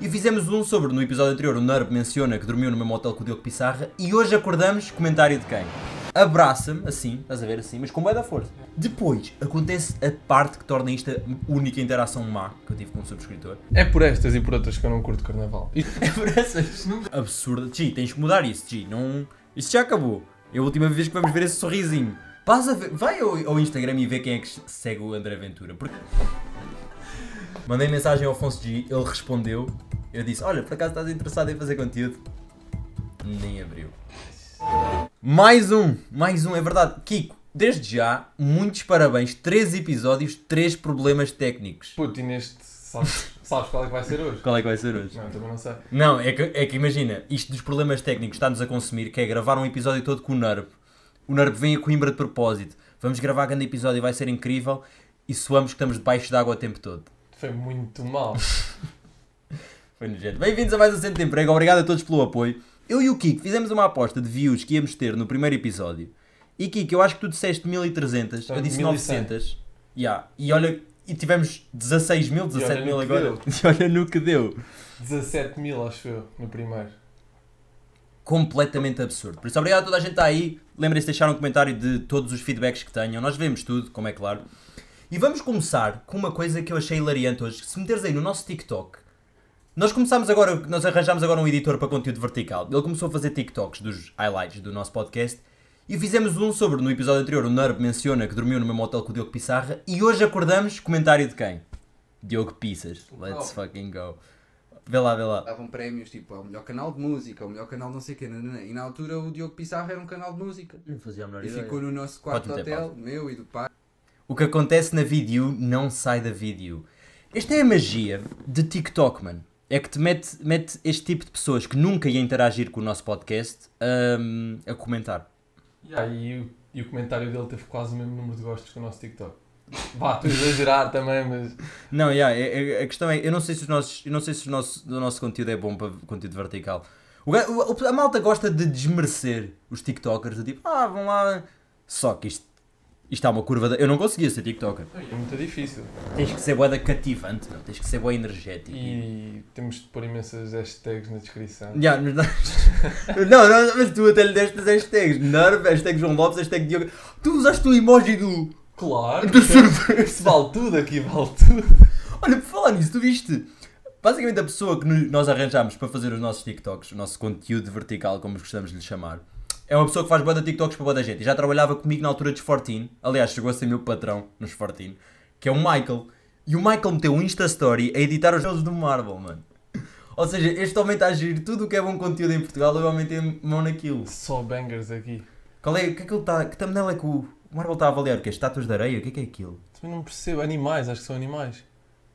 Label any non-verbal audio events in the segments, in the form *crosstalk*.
E fizemos um sobre, no episódio anterior, o Nerb menciona que dormiu no mesmo hotel com o Diogo Pissarra e hoje acordamos, comentário de quem? Abraça-me, assim, estás a ver assim, mas com bem da força. Depois acontece a parte que torna isto a única interação má que eu tive com um subscritor. É por estas e por outras que eu não curto carnaval. *laughs* É por essas. Absurda. Ti, tens que mudar isso, Ti. Não... Isto já acabou. É a última vez que vamos ver esse sorrisinho. Passa, vai ao, ao Instagram e vê quem é que segue o André Ventura. Porque... Mandei mensagem ao Afonso G, ele respondeu. Eu disse: Olha, por acaso estás interessado em fazer conteúdo? Nem abriu. Mais um, mais um, é verdade. Kiko, desde já, muitos parabéns. Três episódios, três problemas técnicos. Puto, e neste. Sabes, sabes qual é que vai ser hoje? Qual é que vai ser hoje? Não, também não sei. Não, é que, é que imagina, isto dos problemas técnicos está-nos a consumir, que é gravar um episódio todo com o NERP. O NERP vem a Coimbra de propósito. Vamos gravar grande episódio, vai ser incrível. E suamos que estamos debaixo d'água o tempo todo. Foi muito mal. *laughs* Foi nojento. Bem-vindos a mais um Centro de Emprego. Obrigado a todos pelo apoio. Eu e o Kiko fizemos uma aposta de views que íamos ter no primeiro episódio. E Kiko, eu acho que tu disseste 1300, então, eu disse 1100. 900. Yeah. E olha, e tivemos 16 mil, 17 mil agora. *laughs* E olha no que deu. 17 mil, acho eu, no primeiro. Completamente absurdo. Por isso, obrigado a toda a gente que está aí. Lembrem-se de deixar um comentário de todos os feedbacks que tenham. Nós vemos tudo, como é claro. E vamos começar com uma coisa que eu achei hilariante hoje. Se meteres aí no nosso TikTok, nós começamos agora, nós arranjámos agora um editor para conteúdo vertical. Ele começou a fazer TikToks dos highlights do nosso podcast e fizemos um sobre, no episódio anterior, o Nerb menciona que dormiu no mesmo hotel com o Diogo Pissarra e hoje acordamos, comentário de quem? Diogo Pissas. Oh. Let's fucking go. Vê lá, vê lá. Davam prémios tipo ao melhor canal de música, ao melhor canal não sei o quê. E na altura o Diogo Pissarra era um canal de música. Não fazia a menor e ideia. E ficou no nosso quarto hotel, tempo. meu e do pai. O que acontece na vídeo não sai da vídeo. Esta é a magia de TikTok, mano. É que te mete, mete este tipo de pessoas que nunca ia interagir com o nosso podcast um, a comentar. Yeah, e, o, e o comentário dele teve quase o mesmo número de gostos que o nosso TikTok. Vá, tu exagerar também, mas. Não, yeah, a, é, é, a, questão é, eu não sei se, os nossos, eu não sei se o, nosso, o nosso conteúdo é bom para conteúdo vertical. O, o, a malta gosta de desmerecer os TikTokers, tipo, ah, vão lá. Só que isto isto é uma curva. De... Eu não conseguia ser TikToker. É muito difícil. Tens que ser da cativante, não? Tens que ser boa energética. E temos de pôr imensas hashtags na descrição. Yeah, mas... *laughs* não, não, mas tu até lhe deste as hashtags. Nerve, hashtag João Lopes, hashtag Diogo. Tu usaste o emoji do. Claro. Do é- surpresa. Vale tudo aqui, vale tudo. Olha, por falar nisso, tu viste. Basicamente, a pessoa que nós arranjámos para fazer os nossos TikToks, o nosso conteúdo vertical, como gostamos de lhe chamar é uma pessoa que faz banda TikToks para banda gente. E já trabalhava comigo na altura de 14. Aliás, chegou a ser meu patrão nos 14. Que é o Michael. E o Michael meteu um Insta Story a editar os jogos do Marvel, mano. Ou seja, este homem está a agir tudo o que é bom conteúdo em Portugal, eu aumentei mão naquilo. Só bangers aqui. Qual é? O que é que ele está. Que thumbnail é que o Marvel está a avaliar? O que é? Estátuas de areia? O que é que é aquilo? Também não percebo. Animais, acho que são animais.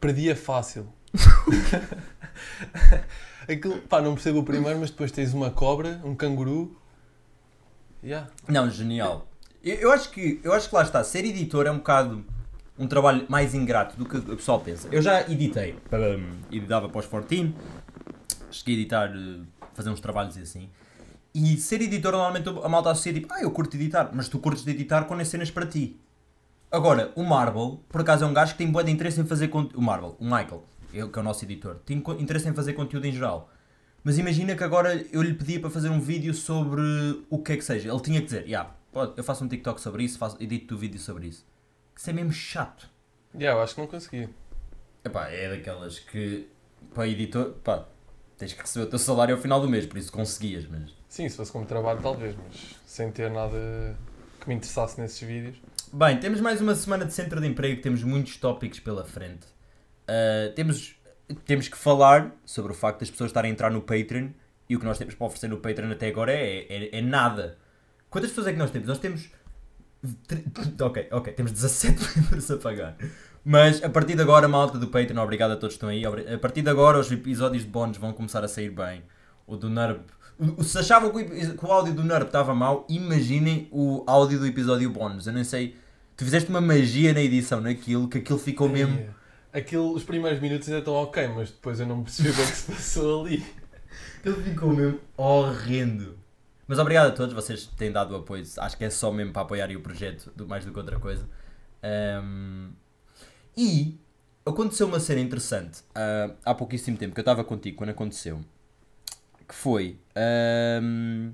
Perdia fácil. *laughs* aquilo, pá, não percebo o primeiro, mas depois tens uma cobra, um canguru, Yeah. Não, genial. Eu, eu, acho que, eu acho que lá está, ser editor é um bocado um trabalho mais ingrato do que o pessoal pensa. Eu já editei, editava para os 14, cheguei a editar, fazer uns trabalhos e assim. E ser editor normalmente a malta associa tipo, ah, eu curto editar, mas tu curtes de editar quando é cenas para ti. Agora, o Marvel, por acaso é um gajo que tem boa de interesse em fazer conteúdo. O Marvel, o Michael, eu, que é o nosso editor, tem interesse em fazer conteúdo em geral. Mas imagina que agora eu lhe pedia para fazer um vídeo sobre o que é que seja. Ele tinha que dizer, já, pode, eu faço um TikTok sobre isso, faço, edito o vídeo sobre isso. Isso é mesmo chato. Yeah, eu acho que não conseguia. Epá, é daquelas que, para editor, pá, tens que receber o teu salário ao final do mês, por isso conseguias, mas... Sim, se fosse como trabalho talvez, mas sem ter nada que me interessasse nesses vídeos. Bem, temos mais uma semana de centro de emprego, temos muitos tópicos pela frente. Uh, temos temos que falar sobre o facto das pessoas estarem a entrar no Patreon e o que nós temos para oferecer no Patreon até agora é, é, é nada. Quantas pessoas é que nós temos? Nós temos. *laughs* Ok, ok, temos 17 *laughs* membros a pagar. Mas a partir de agora, malta do Patreon, obrigado a todos que estão aí. A partir de agora, os episódios de bónus vão começar a sair bem. O do NERB. Se achavam que o áudio do NERB estava mal, imaginem o áudio do episódio bónus. Eu nem sei. Tu fizeste uma magia na edição naquilo, que aquilo ficou mesmo. É aquilo, os primeiros minutos ainda estão ok, mas depois eu não percebi o que é que se passou ali. Ele ficou mesmo horrendo. Mas obrigado a todos, vocês têm dado apoio. Acho que é só mesmo para apoiarem o projeto, mais do que outra coisa. Um, e aconteceu uma cena interessante uh, há pouquíssimo tempo, que eu estava contigo quando aconteceu. Que foi. Um,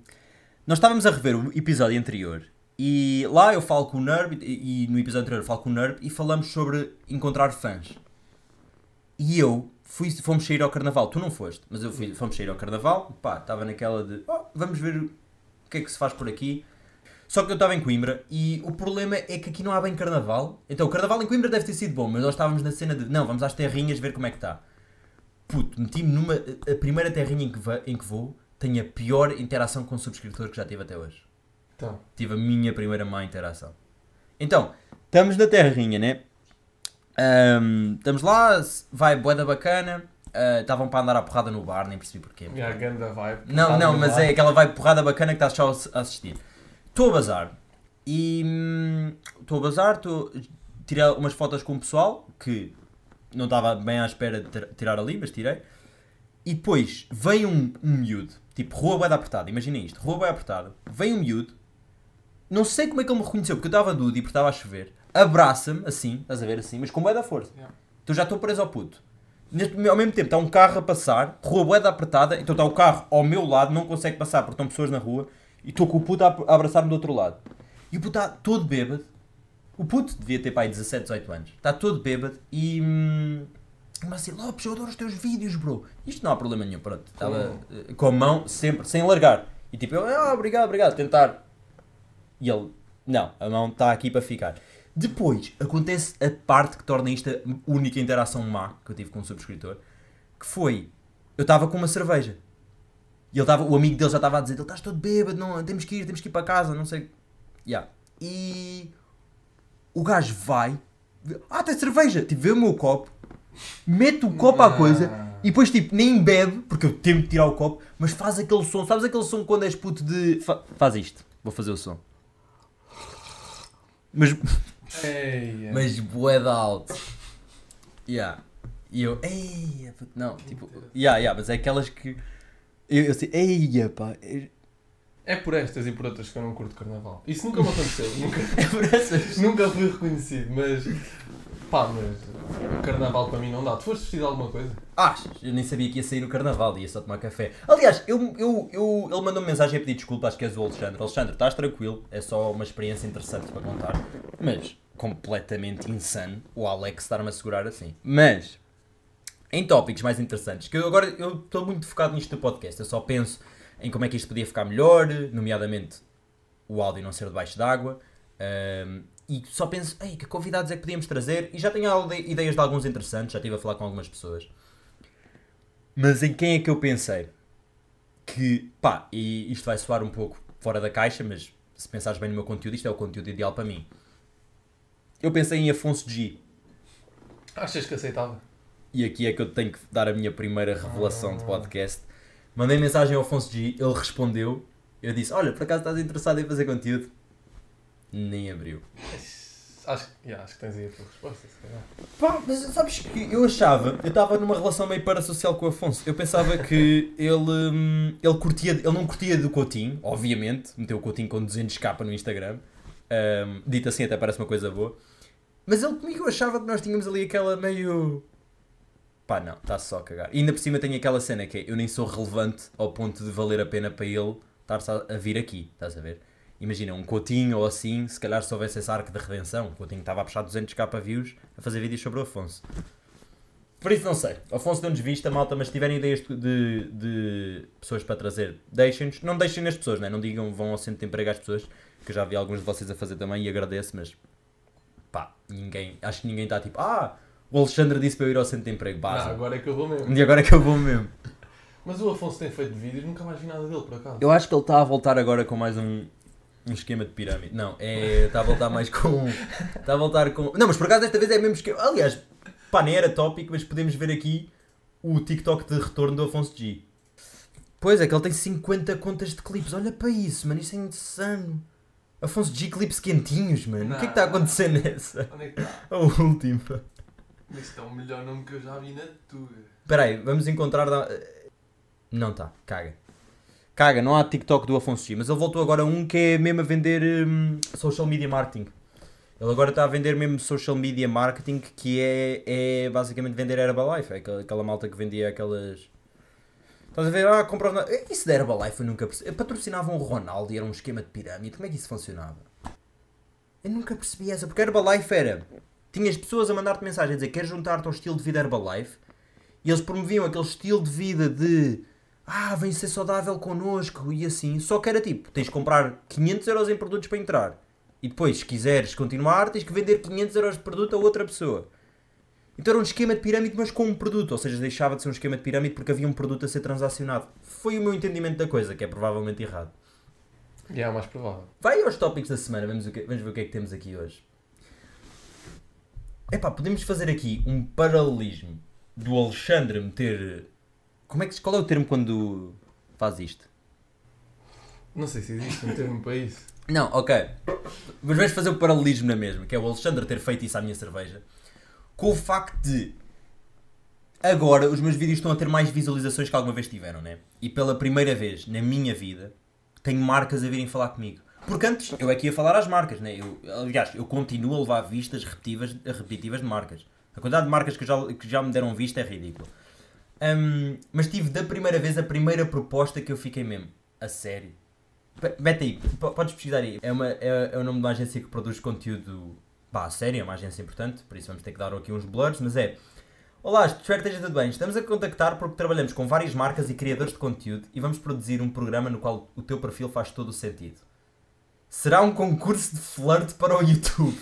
nós estávamos a rever o episódio anterior e lá eu falo com o Nurb, e, e no episódio anterior eu falo com o Nurb, e falamos sobre encontrar fãs. E eu fui, fomos sair ao carnaval. Tu não foste, mas eu fui, uhum. fomos sair ao carnaval. Pá, estava naquela de oh, vamos ver o que é que se faz por aqui. Só que eu estava em Coimbra e o problema é que aqui não há bem carnaval. Então o carnaval em Coimbra deve ter sido bom, mas nós estávamos na cena de não, vamos às terrinhas ver como é que está. Puto, meti-me numa. A primeira terrinha em que, va, em que vou tem a pior interação com o subscritor que já tive até hoje. Tá. Tive a minha primeira má interação. Então, estamos na terrinha, né? Um, estamos lá, vai boeda da bacana. Ah, estavam uh, para andar à porrada no bar, nem percebi porquê. Mas... Yeah, ganda vibe, não, não, mas bar. é aquela vibe porrada bacana que estás só a assistir. Estou a bazar. E hum, estou a bazar, estou tirar umas fotos com o pessoal que não estava bem à espera de tirar ali, mas tirei. E depois veio um, um miúdo, tipo rua boeda apertada, imagina isto, rua boeda apertada. Veio um miúdo, não sei como é que ele me reconheceu, porque eu estava nudo e porque estava a chover abraça-me assim, estás a ver assim, mas com bué da força. Yeah. Então já estou preso ao puto. Neste, ao mesmo tempo está um carro a passar, rua boeda da apertada, então está o carro ao meu lado, não consegue passar porque estão pessoas na rua, e estou com o puto a abraçar-me do outro lado. E o puto está todo bêbado. O puto devia ter pai 17, 18 anos. Está todo bêbado e. Hum, mas assim, Lopes, eu adoro os teus vídeos, bro. Isto não há problema nenhum, pronto. Estava eh, com a mão sempre, sem largar. E tipo, eu, ah, obrigado, obrigado, tentar. E ele, não, a mão está aqui para ficar. Depois acontece a parte que torna isto a única interação má que eu tive com um subscritor, que foi eu estava com uma cerveja e ele tava, o amigo dele já estava a dizer: ele estás todo bêbado, não, temos que ir, temos que ir para casa, não sei. Yeah. E o gajo vai, ah, tem cerveja! Tipo, vê o meu copo, mete o copo à coisa e depois, tipo, nem bebe, porque eu tenho de tirar o copo, mas faz aquele som. Sabes aquele som quando és puto de. Fa faz isto, vou fazer o som. Mas Eia. Mas bué de alto. Yeah. E eu, eia, puto, não, tipo, yeah, yeah, mas é aquelas que. Eu, eu sei, eia, pá. É, é por estas e por outras que eu não curto carnaval. Isso nunca me aconteceu. nunca, *laughs* é por essas. nunca fui reconhecido, mas Pá, mas o carnaval para mim não dá. Tu foste vestido alguma coisa? Ah, eu nem sabia que ia sair o carnaval, ia só tomar café. Aliás, eu, eu, eu, ele mandou-me mensagem a pedir desculpa, acho que és o Alexandre. Alexandre, estás tranquilo, é só uma experiência interessante para contar. Mas, completamente insano o Alex estar-me a segurar assim. Mas, em tópicos mais interessantes, que eu agora eu estou muito focado nisto do podcast, eu só penso em como é que isto podia ficar melhor, nomeadamente o áudio não ser debaixo d'água. Um, e só penso, ei, que convidados é que podíamos trazer? E já tenho ideias de alguns interessantes, já estive a falar com algumas pessoas. Mas em quem é que eu pensei? Que, pá, e isto vai soar um pouco fora da caixa, mas se pensares bem no meu conteúdo, isto é o conteúdo ideal para mim. Eu pensei em Afonso G. Achas que aceitava? E aqui é que eu tenho que dar a minha primeira revelação ah. de podcast. Mandei mensagem ao Afonso G, ele respondeu. Eu disse: Olha, por acaso estás interessado em fazer conteúdo? nem abriu. Acho, yeah, acho que tens aí a tua resposta, se calhar. Pá, mas sabes que eu achava, eu estava numa relação meio parasocial com o Afonso. Eu pensava que *laughs* ele, hum, ele, curtia, ele não curtia do Coutinho, obviamente. Meteu o Coutinho com 200k no Instagram. Um, dito assim, até parece uma coisa boa. Mas ele comigo achava que nós tínhamos ali aquela meio. Pá, não, está só a cagar. E ainda por cima tem aquela cena que é, eu nem sou relevante ao ponto de valer a pena para ele estar a vir aqui, estás a ver? imagina, um Coutinho ou assim, se calhar se houvesse esse arco de redenção, o Coutinho estava a puxar 200k views a fazer vídeos sobre o Afonso. Por isso não sei. Afonso deu-nos vista, malta, mas se tiverem ideias de, de pessoas para trazer, deixem-nos. Não deixem as pessoas, né? não digam vão ao centro de emprego às pessoas, que eu já vi alguns de vocês a fazer também e agradeço, mas pá, ninguém, acho que ninguém está tipo, ah, o Alexandre disse para eu ir ao centro de emprego, basta. Ah, agora é que eu vou mesmo. E agora é que eu vou mesmo. mas o Afonso tem feito vídeos, nunca mais vi nada dele por acaso. Eu acho que ele está a voltar agora com mais um, um esquema de pirâmide. Não, é. Está a voltar mais com. Está a voltar com. Não, mas por acaso desta vez é mesmo esquema. Aliás, pá, nem era tópico, mas podemos ver aqui o TikTok de retorno do Afonso G. Pois é, que ele tem 50 contas de clipes. Olha para isso, mano, isso é insano. Afonso G clipes quentinhos, mano. Não, o que é que está a acontecer nessa? Onde é que está? A última. Mas está é o melhor nome que eu já vi na tua. Espera aí, vamos encontrar. Não está, caga. Caga, não há TikTok do Afonso G, mas ele voltou agora a um que é mesmo a vender hum, social media marketing. Ele agora está a vender mesmo social media marketing, que é, é basicamente vender Herbalife. É aquela, malta que vendia aquelas. Estás a ver? Ah, comprar. Eh, isso da Herbalife eu nunca percebi. Patrocinavam o Ronaldo e era um esquema de pirâmide. Como é que isso funcionava? Eu nunca percebi essa. Porque Herbalife era. Tinhas pessoas a mandar-te mensagem a dizer queres juntar-te ao estilo de vida Herbalife e eles promoviam aquele estilo de vida de ah, vem ser saudável connosco e assim. Só que era tipo, tens de comprar 500 euros em produtos para entrar. E depois, se quiseres continuar, tens que vender 500 euros de produto a outra pessoa. Então era um esquema de pirâmide, mas com um produto. Ou seja, deixava de ser um esquema de pirâmide porque havia um produto a ser transacionado. Foi o meu entendimento da coisa, que é provavelmente errado. É, yeah, mais provável. Vai aos tópicos da semana, vamos, que, vamos ver o que é que temos aqui hoje. Epá, podemos fazer aqui um paralelismo do Alexandre meter como é que, qual é o termo quando faz isto? Não sei se existe um termo para isso. Não, ok. Mas vais fazer o um paralelismo na mesma, que é o Alexandre ter feito isso à minha cerveja, com o facto de agora os meus vídeos estão a ter mais visualizações que alguma vez tiveram, né? E pela primeira vez na minha vida tenho marcas a virem falar comigo. Porque antes eu é que ia falar às marcas, né? Eu, aliás, eu continuo a levar vistas repetitivas, repetitivas de marcas. A quantidade de marcas que já, que já me deram vista é ridícula. Um, mas tive da primeira vez a primeira proposta que eu fiquei mesmo. A sério. P mete aí, podes pesquisar aí. É, uma, é, é o nome de uma agência que produz conteúdo. Pá, a sério, é uma agência importante, por isso vamos ter que dar aqui uns blurs, mas é. Olá, espero que esteja tudo bem. Estamos a contactar porque trabalhamos com várias marcas e criadores de conteúdo e vamos produzir um programa no qual o teu perfil faz todo o sentido. Será um concurso de flirt para o YouTube.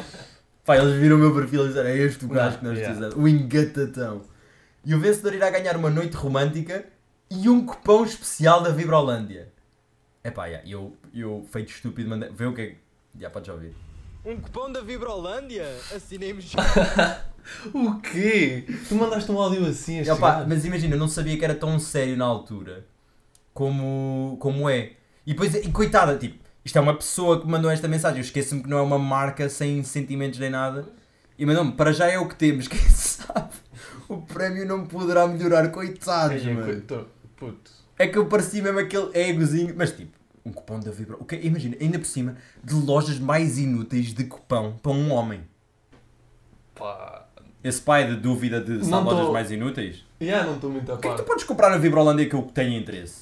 *laughs* Pá, eles viram o meu perfil e disseram: é este o gajo que nós yeah. O engatatão. E o vencedor irá ganhar uma noite romântica e um cupom especial da Vibrolândia. Epá, yeah, eu, eu feito estúpido, mandei. Vê o que é. Já podes ouvir. Um cupom da Vibrolândia? Assinemos já. *laughs* o quê? Tu mandaste um áudio assim a Epá, Mas imagina, eu não sabia que era tão sério na altura como, como é. E depois, e coitada, tipo, isto é uma pessoa que mandou esta mensagem. Eu esqueço-me que não é uma marca sem sentimentos nem nada. E mandou-me, para já é o que temos, *laughs* quem sabe? o prémio não poderá melhorar, coitados, é, mano. Coitado, puto. É que eu parecia mesmo aquele egozinho, mas tipo, um cupão da Vibra. Okay, imagina, ainda por cima, de lojas mais inúteis de cupão para um homem. Pá. Esse pai de dúvida de são lojas mais inúteis? Yeah, não estou muito a par. O que é que tu podes comprar na Vibrolândia que eu tenho interesse?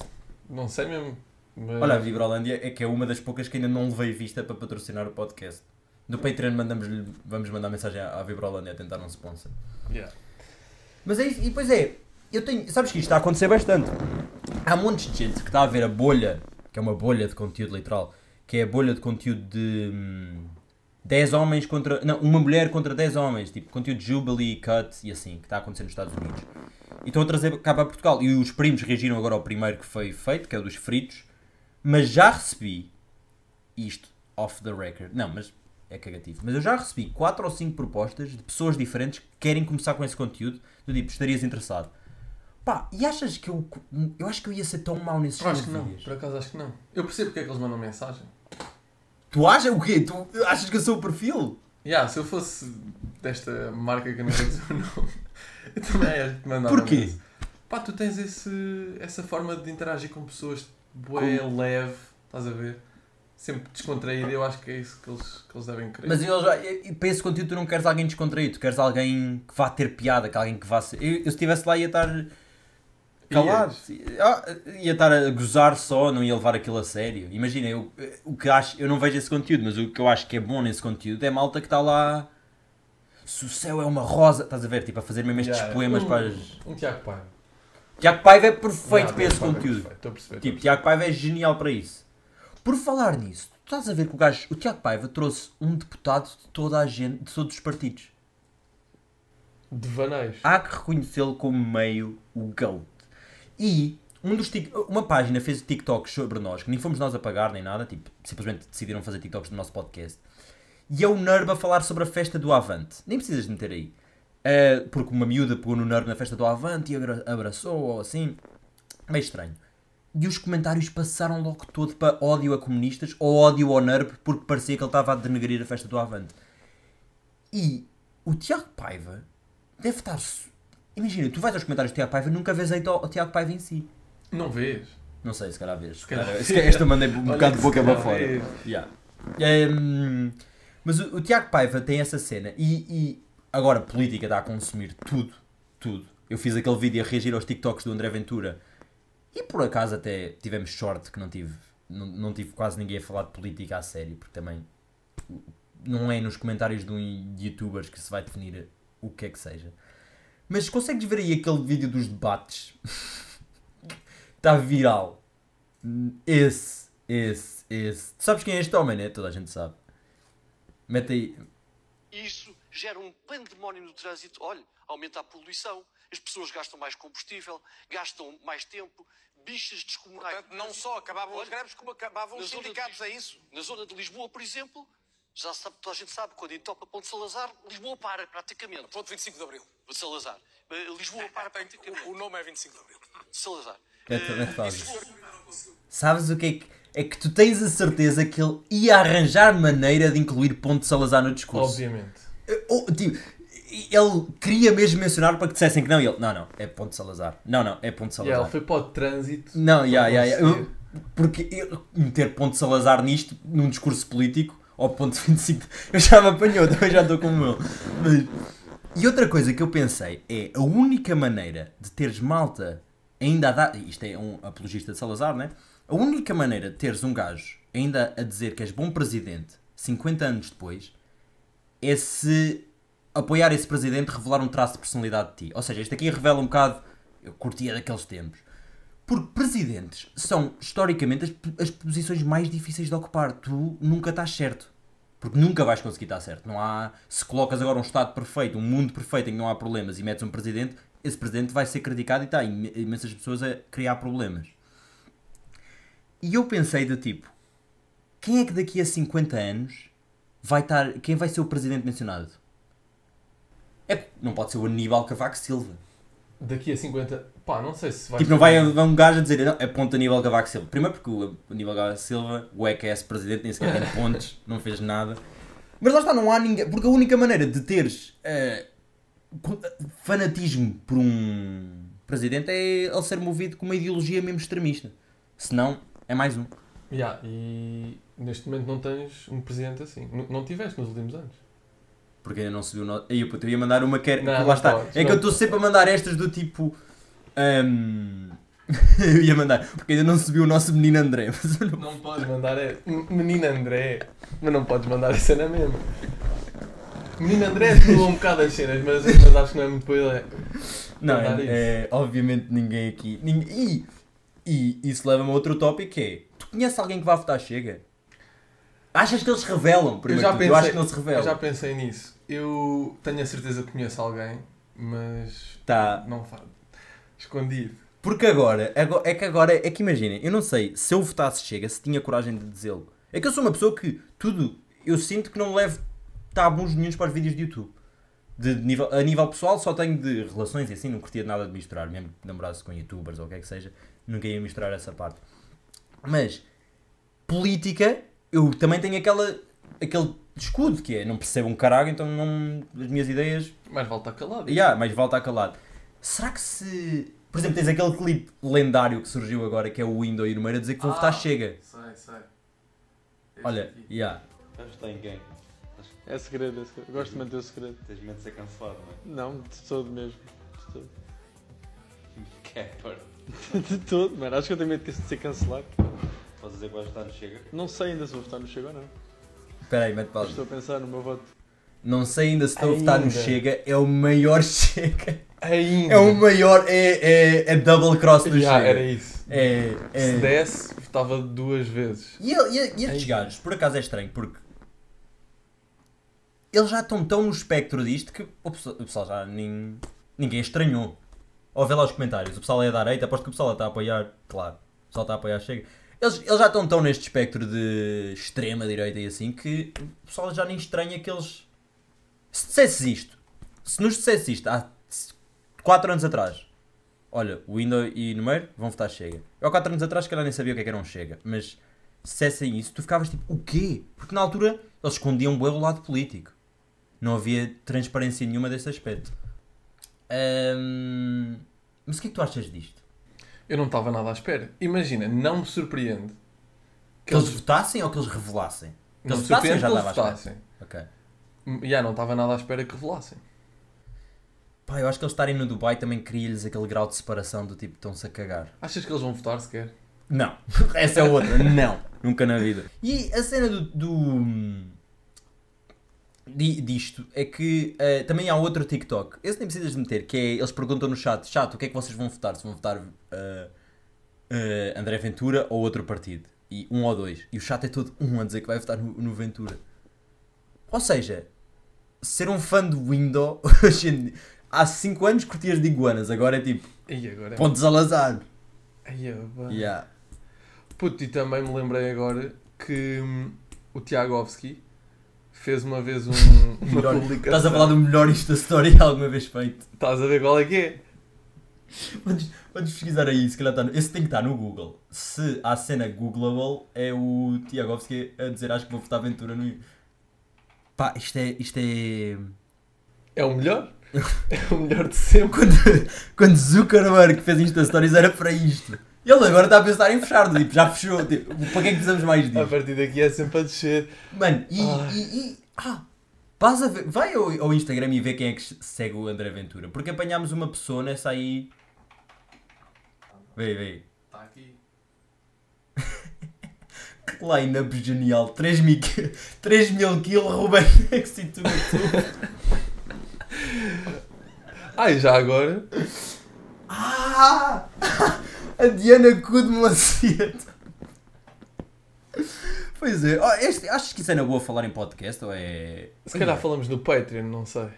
Não sei mesmo. Mas... Olha, a Vibrolândia é que é uma das poucas que ainda não levei vista para patrocinar o podcast. No Patreon mandamos vamos mandar mensagem à Vibrolândia a tentar um sponsor. Yeah. Mas é isso, e pois é, eu tenho. Sabes que isto está a acontecer bastante. Há montes de gente que está a ver a bolha, que é uma bolha de conteúdo literal, que é a bolha de conteúdo de. Hum, 10 homens contra. Não, uma mulher contra 10 homens, tipo conteúdo de Jubilee, Cut e assim, que está a acontecer nos Estados Unidos. E estão a trazer cá para Portugal. E os primos reagiram agora ao primeiro que foi feito, que é o dos feridos. Mas já recebi isto off the record. Não, mas é cagativo. Mas eu já recebi 4 ou 5 propostas de pessoas diferentes que querem começar com esse conteúdo, do tipo, estarias interessado. Pá, e achas que eu. Eu acho que eu ia ser tão mau nesses acho vídeos? Acho que não, por acaso acho que não. Eu percebo porque é que eles mandam mensagem. Tu achas o quê? Tu achas que eu sou o perfil? Yeah, se eu fosse desta marca que eu não vou dizer o nome, eu também ia te mandar Porquê? Mensagem. Pá, tu tens esse, essa forma de interagir com pessoas boa, leve, estás a ver? sempre descontraído, eu acho que é isso que eles, que eles devem querer. Mas eu, eu, para esse conteúdo tu não queres alguém descontraído, tu queres alguém que vá ter piada, que alguém que vá ser... Eu, eu se estivesse lá ia estar calado, ia, ah, ia estar a gozar só, não ia levar aquilo a sério. Imagina, eu, eh, o que acho, eu não vejo esse conteúdo, mas o que eu acho que é bom nesse conteúdo é malta que está lá... Se o céu é uma rosa, estás a ver, tipo, a fazer mesmo estes yeah, poemas um, para as... Hum, um Tiago Paiva. Tiago Paiva é perfeito não, para esse é conteúdo. É perfeito, tipo, Tiago Paiva é genial para isso. Por falar nisso, tu estás a ver que o gajo, o Tiago Paiva trouxe um deputado de toda a gente, de todos os partidos. De vanais. Há que reconhecê-lo como meio o GOAT. E um dos tic... uma página fez TikToks sobre nós, que nem fomos nós a pagar nem nada, tipo, simplesmente decidiram fazer TikToks do nosso podcast. E é o Nerb a falar sobre a festa do Avante. Nem precisas de meter aí. Uh, porque uma miúda pegou no Nerb na festa do Avante e abraçou ou assim. Meio estranho. E os comentários passaram logo todo para ódio a comunistas ou ódio ao NERP porque parecia que ele estava a denegrir a festa do Avante. E o Tiago Paiva deve estar. Imagina, tu vais aos comentários do Tiago Paiva e nunca vês aí o Tiago Paiva em si. Não vês? Não sei, se calhar vês. Se calhar, se calhar, esta mandei um bocado de boca para fora. Yeah. Um, ehm, mas o, o, Tiago Paiva tem essa cena e, e agora a política está a consumir tudo, tudo. Eu fiz aquele vídeo a reagir aos TikToks do André Ventura e por acaso até tivemos sorte que não tive, não, não tive quase ninguém a falar de política a sério, porque também não é nos comentários de um youtubers que se vai definir o que é que seja. Mas consegues ver aí aquele vídeo dos debates? Está *laughs* viral. Esse, esse, esse. Tu sabes quem é este homem, né? Toda a gente sabe. Mete aí. Isso gera um pandemónio no trânsito. Olha, aumenta a poluição, as pessoas gastam mais combustível, gastam mais tempo, bichas descomunais. Portanto, não só acabavam Olha, as greves, como acabavam os sindicatos, a é isso? Na zona de Lisboa, por exemplo, já sabe, toda a gente sabe, quando entopa Ponte Salazar, Lisboa para praticamente. Ponto 25 de Abril. Salazar. Eh, Lisboa para *laughs* praticamente. O nome é 25 de Abril. Salazar. É também eh, sabes. Sabes o que é que. É que tu tens a certeza que ele ia arranjar maneira de incluir Ponte Salazar no discurso. Obviamente. Eh, Ou, oh, tipo, ele queria mesmo mencionar para que dissessem que não, e ele, não, não, é ponto Salazar. Não, não, é ponto Salazar. E ele foi para o trânsito. Não, yeah, yeah, yeah. Eu, porque eu, meter ponto Salazar nisto, num discurso político, ao ponto 25, *laughs* eu já me apanhou, também já estou com o meu. Mas... E outra coisa que eu pensei é a única maneira de teres malta ainda a dar. Isto é um apologista de Salazar, né? A única maneira de teres um gajo ainda a dizer que és bom presidente 50 anos depois é se apoiar esse presidente revelar um traço de personalidade de ti. Ou seja, isto aqui revela um bocado. Eu curtia daqueles tempos. Porque presidentes são, historicamente, as, as posições mais difíceis de ocupar. Tu nunca estás certo. Porque nunca vais conseguir estar certo. Não há. Se colocas agora um Estado perfeito, um mundo perfeito em que não há problemas e metes um presidente, esse presidente vai ser criticado e está imensas pessoas a criar problemas. E eu pensei do tipo: quem é que daqui a 50 anos vai estar. Quem vai ser o presidente mencionado? É, não pode ser o Aníbal Cavaco Silva. Daqui a 50. Pá, não sei se vai. Tipo, não vai haver um gajo a dizer não, é ponto Aníbal Cavaco Silva. Primeiro porque o Aníbal Cavaco Silva, o EKS presidente, nem sequer tem *laughs* pontos, não fez nada. Mas lá está, não há ninguém. Porque a única maneira de teres uh, fanatismo por um presidente é ele ser movido com uma ideologia mesmo extremista. Senão, é mais um. Yeah, e neste momento não tens um presidente assim. N não tiveste nos últimos anos. Porque ainda não se viu. No... Aí, eu ia mandar uma que era. Não, lá está. é não. que eu estou sempre a mandar estas do tipo. Um... *laughs* eu ia mandar, porque ainda não se viu o nosso menino André. *laughs* não... não podes mandar. É... Menino André. Mas não podes mandar a cena mesmo. Menino André pulou é um bocado as cenas, mas, mas acho que não é muito boa ideia. É. Não, é, é, obviamente ninguém aqui. Ninguém, e, e isso leva-me a outro tópico que é: tu conheces alguém que vá votar chega? Achas que eles revelam? Eu, já pensei, eu acho que não se revelam. Eu já pensei nisso. Eu tenho a certeza que conheço alguém, mas. Tá. Não falo. Escondido. Porque agora, agora, é que agora, é que imaginem, eu não sei se eu votasse Chega, se tinha coragem de dizê-lo. É que eu sou uma pessoa que tudo, eu sinto que não levo tabus nenhums para os vídeos de YouTube. De, de nível, a nível pessoal só tenho de relações e assim, não curtia nada de misturar, mesmo namorar-se com youtubers ou o que é que seja, nunca ia misturar essa parte. Mas, política, eu também tenho aquela, aquele escudo que é, não percebo um caralho, então não, as minhas ideias... Mais volta a calado. Yeah, mais volta a calado. Será que se... Por exemplo, tens aquele clipe lendário que surgiu agora, que é o Window e número a dizer que vou ah, votar Chega. Sei, sei. Olha, já. yeah. Vais votar quem? É segredo, é segredo. Gosto de manter o segredo. Tens medo de ser cancelado, não é? Não, de todo mesmo. De todo. Capper. *laughs* É, de todo, mano. Acho que eu tenho medo de ser cancelado. Podes dizer que vais votar no Chega? Não sei ainda se vou votar no Chega ou não. Espera aí, mete pausa. Estou a pensar no meu voto. Não sei ainda se estou ainda. a votar no Chega, é o maior *laughs* Chega. Ainda. É o maior, é, é, é double cross do Chega. *laughs* Chega. era isso. É, é... Se desse, votava duas vezes. E, e, e estes gajos, por acaso é estranho, porque eles já estão tão no espectro disto que o pessoal, o pessoal já nem, ninguém estranhou. Ou vê lá os comentários, o pessoal é da direita, aposto que o pessoal está a apoiar, claro, o pessoal está a apoiar, chega. Eles, eles já estão tão neste espectro de extrema-direita e assim que o pessoal já nem estranha que eles. Se dissesses isto, se nos dissesse isto há 4 anos atrás, olha, o indo e Numeiro vão votar Chega. Eu há 4 anos atrás, que ela nem sabia o que é que era um Chega, mas se dissessem isso, tu ficavas tipo, o quê? Porque na altura eles escondiam bem o lado político. Não havia transparência nenhuma desse aspecto. mas o que é que tu achas disto? Eu não estava nada à espera. Imagina, não me surpreende que eles votassem ou que eles revelassem? Que não eles votassem já que eles votassem. Ok. Já não estava nada à espera que revelassem. Pá, eu acho que eles estarem no Dubai também cria-lhes aquele grau de separação do tipo estão-se a cagar. Achas que eles vão votar sequer? Não. *laughs* Essa é outra. não. Nunca na vida. E a cena do, do disto é que uh, também há outro TikTok, esse nem precisas de meter, que é, eles perguntam no chat, chat, o que é que vocês vão votar? Se vão votar uh, uh, André Ventura ou outro partido? E um ou dois. E o chat é todo um a dizer que vai votar no, no Ventura. Ou seja, ser um fã do Windows, *laughs* há 5 anos curtias de iguanas, agora é tipo, agora é... pontos ao azar. É yeah. Puto, e também me lembrei agora que hum, o Tiagovski fez uma vez um, *laughs* uma melhor, publicação. Estás a falar do melhor Insta Story *laughs* alguma vez feito. Estás a ver qual é que é? Podes, podes pesquisar aí, se calhar está no, Esse tem que estar tá no Google. Se há cena Googleable, é o Tiagovski a dizer acho que vou votar aventura no. Pá, isto é. Isto é. É o melhor? *laughs* é o melhor de sempre. Quando, quando Zuckerberg fez Insta Stories era para isto. Ele agora está a pensar em fechar, tipo, já fechou, tipo, para que é que precisamos mais disso? A partir daqui é sempre a descer. Mano, e. Ah. e, e ah, a ver, vai ao, ao, Instagram e vê quem é que segue o André Ventura, porque apanhámos uma pessoa nessa aí. Vê, vê. Está aqui. que *laughs* line-up genial, 3 mil, 3 mil quilos, Ruben Exit Ai, já agora. Ah! *laughs* A Diana Cu de Macedo. Pois é. Oh, este, achas que isso é na boa falar em podcast ou é. Se calhar é. falamos no Patreon, não sei.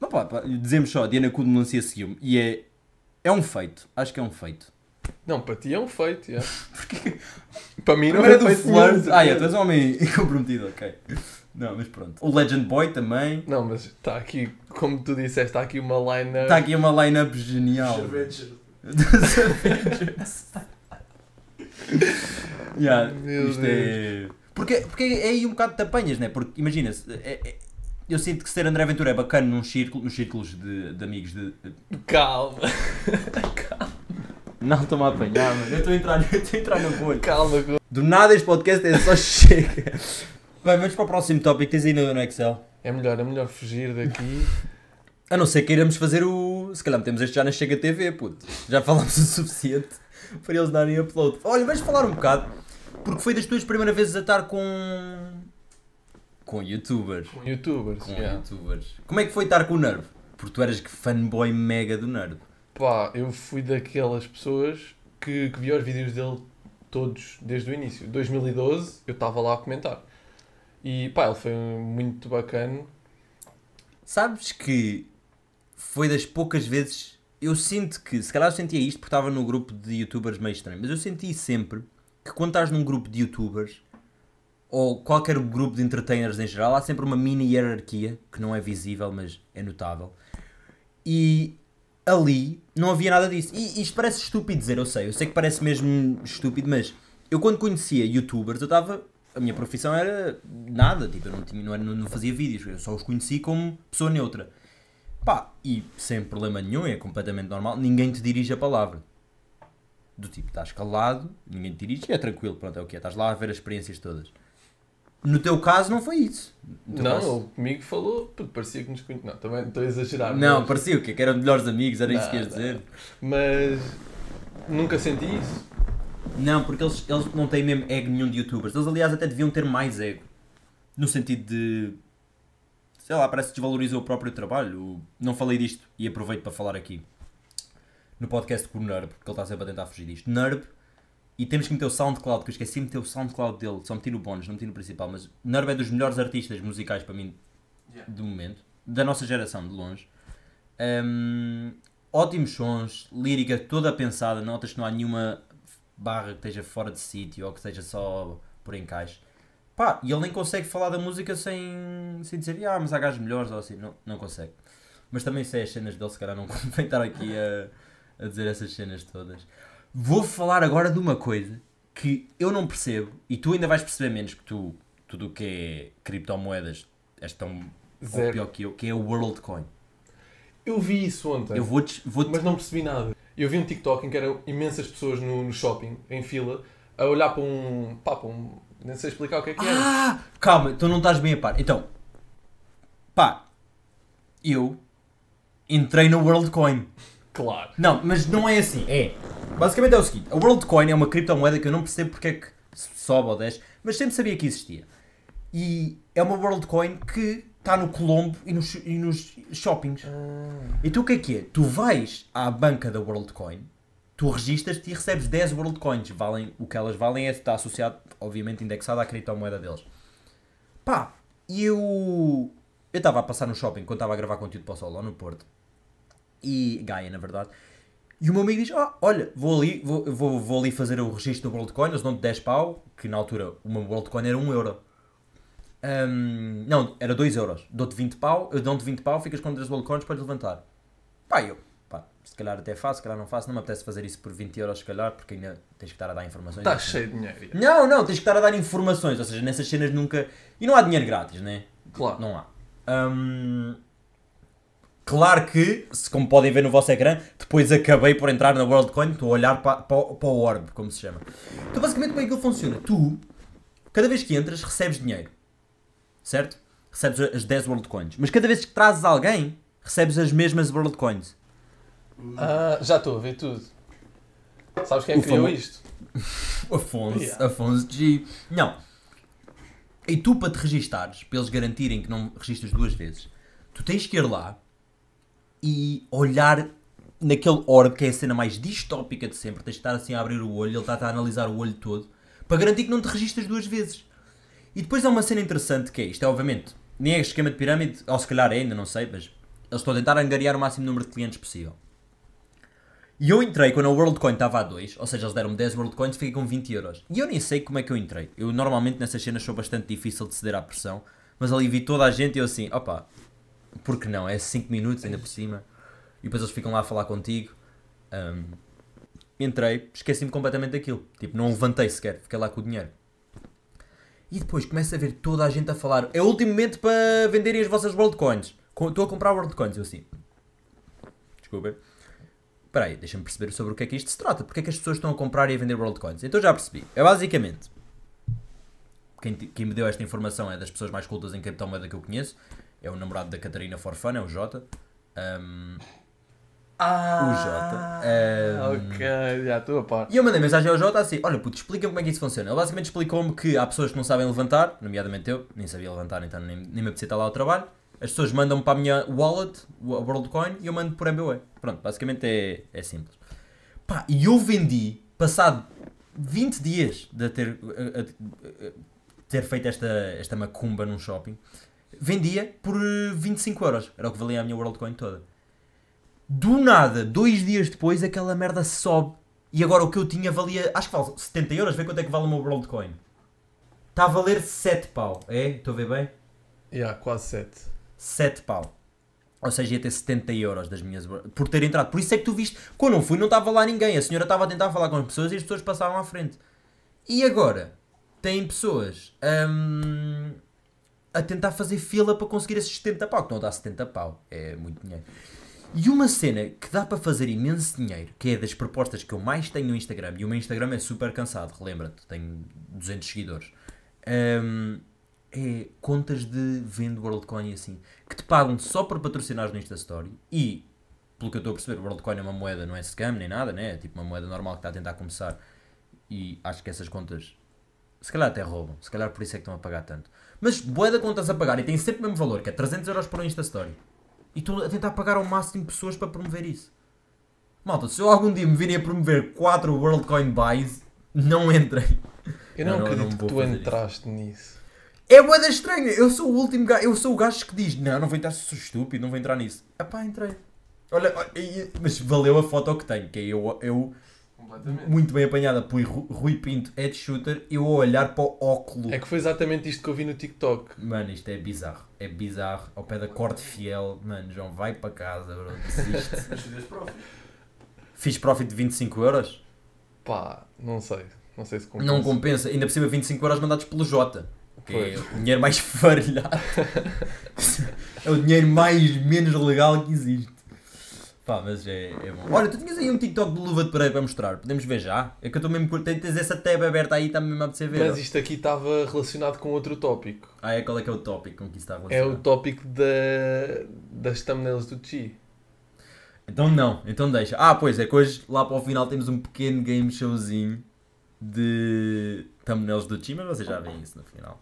Não, pá, pá dizemos só, Diana Cu seguiu-me. E é. É um feito. Acho que é um feito. Não, para ti é um feito, yeah. *laughs* Porque... Para mim não, não era é é do flirt. Ah, é, tu és um homem *laughs* comprometido, ok. Não, mas pronto. O Legend Boy também. Não, mas está aqui, como tu disseste, está aqui uma line-up. Está aqui uma line-up genial dos Avengers. *laughs* yeah, Meu isto é Deus. é. Porque, porque é aí um bocado de apanhas, né? Porque imagina-se, é, é, eu sinto que ser André Ventura é bacana num círculo, nos círculos de, de amigos de. Calma! Calma! Não estou-me a apanhar, mano. Eu estou a entrar, eu entrar no bolho. Calma, calma. Do nada este podcast é só chega. Bem, vamos para o próximo tópico. Tens aí no, no Excel. É melhor, é melhor fugir daqui. A não ser que iremos fazer o. Se calhar temos este já na Chega TV, puto. Já falámos *laughs* o suficiente para eles darem upload. Olha, vamos falar um bocado. Porque foi das tuas primeiras vezes a estar com. com youtubers. Com youtubers, com yeah. youtubers. Como é que foi estar com o Nervo? Porque tu eras que fanboy mega do Nervo. Pá, eu fui daquelas pessoas que, que os vídeos dele todos desde o início. 2012 eu estava lá a comentar. E pá, ele foi muito bacana. Sabes que foi das poucas vezes. Eu sinto que, se calhar eu sentia isto porque estava num grupo de youtubers meio estranho, mas eu senti sempre que quando estás num grupo de youtubers ou qualquer grupo de entertainers em geral, há sempre uma mini hierarquia que não é visível, mas é notável. E ali não havia nada disso. E isto parece estúpido dizer, eu sei, eu sei que parece mesmo estúpido, mas eu quando conhecia youtubers, eu estava. A minha profissão era nada, tipo, eu não, tinha, não, era, não fazia vídeos, eu só os conheci como pessoa neutra. Pá, e sem problema nenhum, é completamente normal, ninguém te dirige a palavra. Do tipo, estás calado, ninguém te dirige, é tranquilo, pronto, é o que é, estás lá a ver as experiências todas. No teu caso não foi isso. Não, caso... ele comigo falou, parecia que nos conhecia. Não, também estou a exagerar. Não, mas... parecia o quê? Que eram melhores amigos, era não, isso que ias dizer. Mas nunca senti isso. Não, porque eles, eles não têm mesmo ego nenhum de youtubers. Eles aliás até deviam ter mais ego. No sentido de sei lá, parece que desvaloriza o próprio trabalho. Não falei disto e aproveito para falar aqui no podcast com o Nerb, porque ele está sempre a tentar fugir disto. Nerb, e temos que meter o SoundCloud, que eu esqueci de meter o SoundCloud dele, só meti no bónus, não meti no principal, mas Nerb é dos melhores artistas musicais para mim yeah. do momento, da nossa geração, de longe. Um, ótimos sons, lírica toda pensada, notas que não há nenhuma barra que esteja fora de sítio ou que esteja só por encaixe. Pá, e ele nem consegue falar da música sem, sem dizer, ah, mas há gajos melhores ou assim. Não, não consegue. Mas também sei as cenas dele, se calhar não convém *laughs* estar aqui a, a dizer essas cenas todas. Vou falar agora de uma coisa que eu não percebo e tu ainda vais perceber menos que tu, tudo o que é criptomoedas és tão ou pior que eu, que é o WorldCoin. Eu vi isso ontem. Eu vou, -te, vou -te... Mas não percebi nada. Eu vi um TikTok em que eram imensas pessoas no, no shopping, em fila, a olhar para um, pá, para um, nem sei explicar o que é que ah, é. Calma, então não estás bem a par. Então, pá, eu entrei na WorldCoin. Claro. Não, mas não é assim. É. Basicamente é o seguinte: a WorldCoin é uma criptomoeda que eu não percebo porque é que sobe ou desce, mas sempre sabia que existia. E é uma WorldCoin que está no Colombo e nos, e nos shoppings. Ah. Então o que é que é? Tu vais à banca da WorldCoin tu registas-te e recebes 10 WorldCoins. Valem, o que elas valem é está associado, obviamente, indexado à criptomoeda deles. Pá, e eu. Eu estava a passar no shopping quando estava a gravar conteúdo para o Sol, lá no Porto. E. Gaia, na verdade. E o meu amigo diz: ah, olha, vou ali, vou, vou, vou ali fazer o registro do WorldCoin, eles dão-te 10 pau, que na altura uma WorldCoin era 1 euro. Um, não, era 2 euros. Dou-te 20 pau, eu dou-te 20 pau, ficas com 3 WorldCoins, podes levantar. Pá, eu se calhar até faço, se calhar não faço, não me apetece fazer isso por 20 euros, se calhar, porque ainda tens que estar a dar informações. Estás cheio de dinheiro. Não, não, tens que estar a dar informações, ou seja, nessas cenas nunca. E não há dinheiro grátis, né? Claro. Não há. Hum, claro que, se como podem ver no vosso ecrã, depois acabei por entrar na WorldCoin, estou a olhar para, para, para o Orb, como se chama. Então, basicamente, como é que ele funciona? Tu, cada vez que entras, recebes dinheiro. Certo? Recebes as 10 WorldCoins. Mas cada vez que trazes alguém, recebes as mesmas WorldCoins. Ah, já estou a ver tudo. Sabes quem é o criou famo... isto? *laughs* Afonso, yeah. Afonso G. Não. E tu, para te registares, para eles garantirem que não registas duas vezes, tu tens que ir lá e olhar naquele orbe que é a cena mais distópica de sempre. Tens de estar assim a abrir o olho, ele está a analisar o olho todo, para garantir que não te registas duas vezes. E depois há uma cena interessante que é isto, é obviamente, nem é esquema de pirâmide, ou se calhar é, ainda não sei, mas eles estão a tentar angariar o máximo número de clientes possível. E eu entrei quando a WorldCoin estava a 2, ou seja, eles deram-me 10 WorldCoins e fiquei com 20 euros. E eu nem sei como é que eu entrei. Eu normalmente nessas cenas sou bastante difícil de ceder à pressão, mas ali vi toda a gente e eu assim, opa, porque não? É 5 minutos ainda por cima. E depois eles ficam lá a falar contigo. Um, entrei, esqueci-me completamente daquilo. Tipo, não levantei sequer, fiquei lá com o dinheiro. E depois começa a ver toda a gente a falar. É o último momento para venderem as vossas WorldCoins. Estou a comprar WorldCoins, eu assim. Desculpem espera aí, deixa-me perceber sobre o que é que isto se trata. Porque é que as pessoas estão a comprar e a vender WorldCoins? Então já percebi. É basicamente... Quem, quem me deu esta informação é das pessoas mais cultas em criptomoeda que eu conheço. É o namorado da Catarina Forfana, é o Jota. Um, ah, o Jota. Um, ok, já estou a par. E eu mandei mensagem ao Jota assim: Olha, puto, explica-me como é que isso funciona. Ele basicamente explicou-me que há pessoas que não sabem levantar, nomeadamente eu, nem sabia levantar, então nem, nem me apetecia estar lá ao trabalho as pessoas mandam para a minha wallet, a WorldCoin, e eu mando por MBWay. Pronto, basicamente é, é simples. Pá, e eu vendi, passado 20 dias de ter, eh, eh, ter feito esta, esta macumba num shopping, vendia por 25 eh, euros. Era o que valia a minha WorldCoin toda. Do nada, dois dias depois, aquela merda sobe. E agora o que eu tinha valia, acho que vale 70 euros. Vê quanto é que vale o meu WorldCoin. Está a valer 7 pau. É? Estou a ver bem? Yeah, quase 7. 7 pau. Ou seja, ia ter 70 euros das minhas por ter entrado. Por isso é que tu viste, quando eu fui, não estava lá ninguém. A senhora estava a tentar falar com as pessoas e as pessoas passavam à frente. E agora? Tem pessoas hum, a tentar fazer fila para conseguir esses 70 pau, que não dá 70 pau, é muito dinheiro. E uma cena que dá para fazer imenso dinheiro, que é das propostas que eu mais tenho no Instagram, e o meu Instagram é super cansado, relembra-te, tenho 200 seguidores. Um, é contas de vendo WorldCoin e assim, que te pagam só por patrocinares no InstaStory e, pelo que eu estou a perceber, WorldCoin é uma moeda, não é scam nem nada, né? é tipo uma moeda normal que está a tentar começar e acho que essas contas se calhar até roubam, se calhar por isso é que estão a pagar tanto. Mas boeda contas a pagar e tem sempre o mesmo valor, que é 300€ euros o InstaStory E estou a tentar pagar ao máximo pessoas para promover isso. Malta, se eu algum dia me virem a promover 4 WorldCoin buys, não entrem. Eu não, não acredito não que tu entraste isso. nisso. É boeda estranha. Eu sou o último gajo. Eu sou o gajo que diz: Não, não vou entrar, sou estúpido, não vou entrar nisso. Ah pá, entrei. Olha, mas valeu a foto que tenho, que é eu, eu muito bem apanhada por Rui Pinto, head shooter, eu a olhar para o óculo. É que foi exatamente isto que eu vi no TikTok. Mano, isto é bizarro. É bizarro. Ao pé da corte fiel, mano, João, vai para casa, bro. Desiste. *laughs* profit. Fiz profit de 25 euros? Pá, não sei. Não sei se compensa. Não compensa. Ainda por cima 25 euros mandados pelo Jota que é o dinheiro mais farilhado. *laughs* é o dinheiro mais menos legal que existe. Pá, mas é, é bom. Olha, tu tinhas aí um TikTok de luva de parede para mostrar. Podemos ver já? É que eu estou mesmo. Tens essa tab aberta aí, está mesmo a perceber. Mas isto aqui estava relacionado com outro tópico. Ah, é? Qual é que é o tópico com que isto está relacionado? É o tópico da, das thumbnails do Chi. Então não, então deixa. Ah, pois é que hoje lá para o final temos um pequeno game showzinho de thumbnails do Chi, mas vocês já veem isso no final.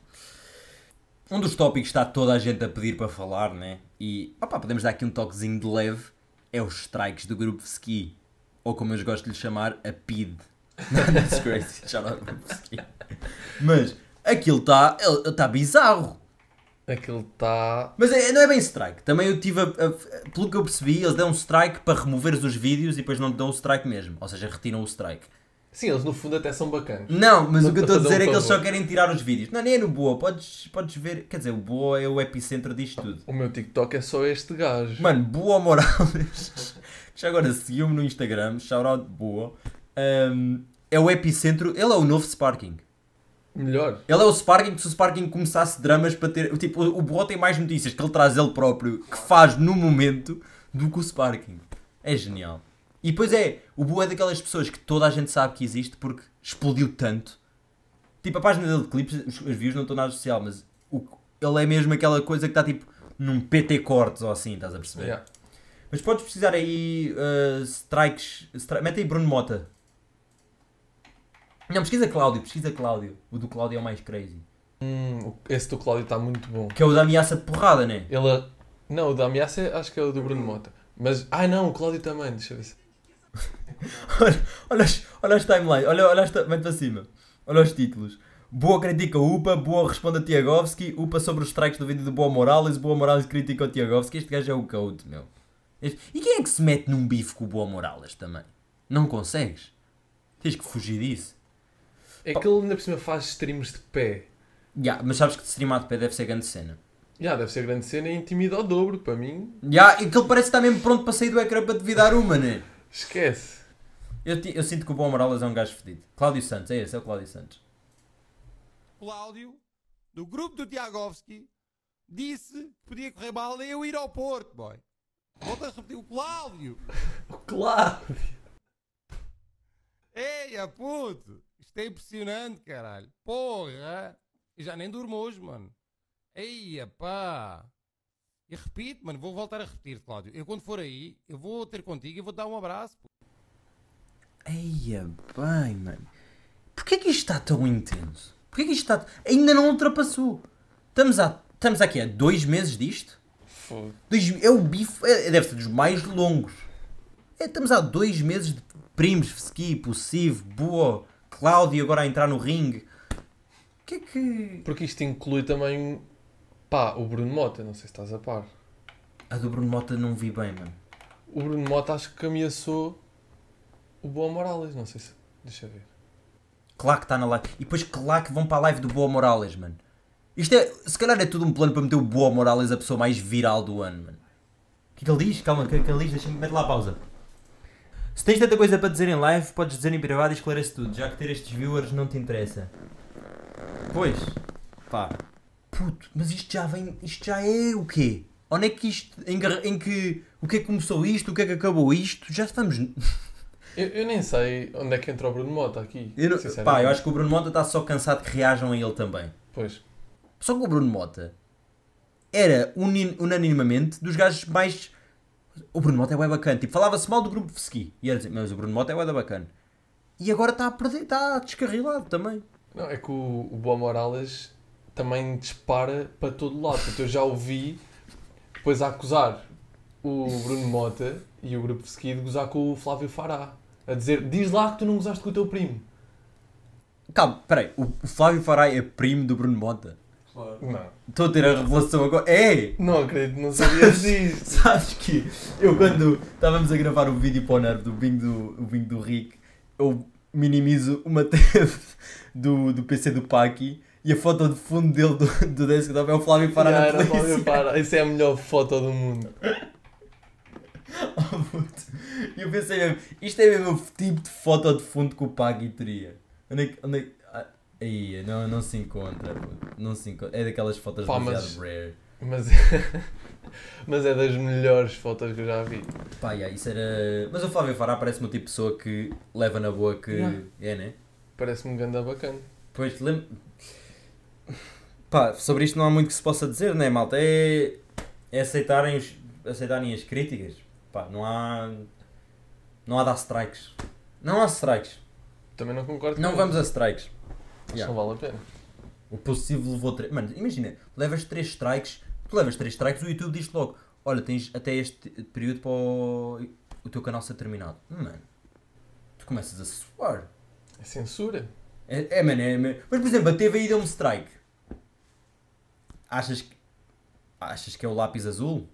Um dos tópicos está toda a gente a pedir para falar, né? E, opa, podemos dar aqui um toquezinho de leve. É os strikes do grupo Ski. Ou como eu gosto de lhe chamar, a PID. That's *laughs* crazy. Já não é grupo Ski. Mas, aquilo está tá bizarro. Aquilo está. Mas é, não é bem strike. Também eu tive. A, a, pelo que eu percebi, eles dão um strike para remover os vídeos e depois não te dão o strike mesmo. Ou seja, retiram o strike. Sim, eles no fundo até são bacanas. Não, mas não o que eu estou a dizer é um é que eles só querem tirar os vídeos. Não, nem é no Boa, podes, podes ver. Quer dizer, o Boa é o epicentro disto tudo. O meu TikTok é só este gajo. Mano, Boa Morales. *laughs* Já agora seguiu-me no Instagram, shoutout Boa. Um, é o epicentro. Ele é o novo Sparking. Melhor. Ele é o Sparking, se o Sparking começasse dramas para ter. Tipo, o Boa tem mais notícias que ele traz ele próprio, que faz no momento, do que o Sparking. É genial. E depois é, o bo é daquelas pessoas que toda a gente sabe que existe porque explodiu tanto. Tipo, a página dele de clipes, os, os views não estão nada social, mas o, ele é mesmo aquela coisa que está tipo num PT cortes ou assim, estás a perceber? Yeah. Mas podes precisar aí uh, strikes. Stri mete aí Bruno Mota. Não, pesquisa Cláudio, pesquisa Cláudio. O do Cláudio é o mais crazy. Hum, esse do Cláudio está muito bom. Que é o da ameaça de porrada, né? Ele. É, não, o da ameaça é, acho que é o do Bruno Mota. Mas. Ah não, o Cláudio também, deixa eu ver se. *laughs* olha, olha, as, olha as timelines, olha, olha mete para cima. Olha os títulos. Boa critica UPA, Boa responde a Tiagovski, UPA sobre os strikes do vídeo do Boa Morales, Boa Morales critica o Tiagovski. Este gajo é o code, meu. Este... E quem é que se mete num bife com o Boa Morales também? Não consegues? Tens que fugir disso. É que ele ainda por cima faz streams de pé. Yeah, mas sabes que de streamar de pé deve ser grande cena. Já, yeah, deve ser grande cena e intimida ao dobro, para mim. Já, yeah, e que ele parece estar mesmo pronto para sair do ecrã para te virar uma, né? Esquece. Eu, eu sinto que o Bom Amaralas é um gajo fedido. Cláudio Santos, é esse, é o Cláudio Santos. Cláudio, do grupo do Tiagovski, disse que podia correr mal eu ir ao Porto, boy. Volto a repetir, o Cláudio. *laughs* Claro! a puto. Isto é impressionante, caralho. Porra. e já nem durmo hoje, mano. ei pá. E repito, mano, vou voltar a repetir, Cláudio. Eu quando for aí, eu vou ter contigo e vou dar um abraço. Pô. Eia bem, mano. Porquê que isto está tão intenso? Porquê que isto está... Ainda não ultrapassou. Estamos a... Estamos aqui há dois meses disto? Foda. Dois... É o bife... É, é, deve ser dos mais longos. É, estamos há dois meses de primos, Skip, possível, Boa, Cláudio agora a entrar no ringue. que é que... Porque isto inclui também Pá, o Bruno Mota, não sei se estás a par. A do Bruno Mota não vi bem, mano. O Bruno Mota acho que ameaçou o Boa Morales, não sei se. Deixa ver. Claro que está na live. E depois, claro que vão para a live do Boa Morales, mano. Isto é. Se calhar é tudo um plano para meter o Boa Morales a pessoa mais viral do ano, mano. O que é que ele diz? Calma, o que é que ele diz? Deixa-me. Mete lá a pausa. Se tens tanta coisa para dizer em live, podes dizer em privado e esclarece tudo, já que ter estes viewers não te interessa. Pois. Pá puto, mas isto já vem, isto já é o quê? Onde é que isto, em, em que, o que é que começou isto, o que é que acabou isto? Já estamos... Eu, eu nem sei onde é que entra o Bruno Mota aqui, eu não, Pá, eu acho que o Bruno Mota está só cansado que reajam a ele também. Pois. Só que o Bruno Mota era unanimamente dos gajos mais... O Bruno Mota é bem bacana. Tipo, falava-se mal do grupo de ski. E era dizer, assim, mas o Bruno Mota é bem bacana. E agora está a perder, está descarrilado também. Não, é que o, o Boa Morales também dispara para todo lado. Então eu já ouvi depois a acusar o Bruno Mota e o grupo Ski de gozar com o Flávio Fará. A dizer, diz lá que tu não gozaste com o teu primo. Calma, peraí, o Flávio Fará é primo do Bruno Mota? Claro. Não. Estou a ter a revelação agora. É! Não acredito, não sabias *laughs* Sabes que eu quando estávamos a gravar o um vídeo para o Nerd do bingo do, o bingo do Rick, eu minimizo uma *laughs* teve do, do PC do Paki e a foto de fundo dele do, do desktop é o Flávio Pará yeah, na polícia. Flávio Pará. Isso é a melhor foto do mundo. *laughs* oh, puto. Eu pensei mesmo, isto é mesmo o tipo de foto de fundo que o Pagui teria. Onde é que... Onde é que ah, aí, não, não se encontra, Não se encontra. É daquelas fotos Pá, mas, rare. Mas... *laughs* mas é das melhores fotos que eu já vi. Pá, yeah, isso era... Mas o Flávio Fará parece-me o tipo de pessoa que leva na boa que... Yeah. É, né? Parece-me um ganda bacana. Pois, lembro Pá, sobre isto não há muito que se possa dizer, é, malta? É, é aceitarem, os, aceitarem as críticas. Pá, não há. Não há dar strikes. Não há strikes. Também não concordo Não com vamos a strikes. Isso yeah. não vale a pena. O positivo levou 3. Mano, imagina, levas 3 strikes, tu levas 3 strikes, o YouTube diz logo: Olha, tens até este período para o, o teu canal ser terminado. Mano, tu começas a suar. É censura. É, é mano, é, é, Mas por exemplo, a TV aí deu-me strike. Achas que, achas que é o lápis azul?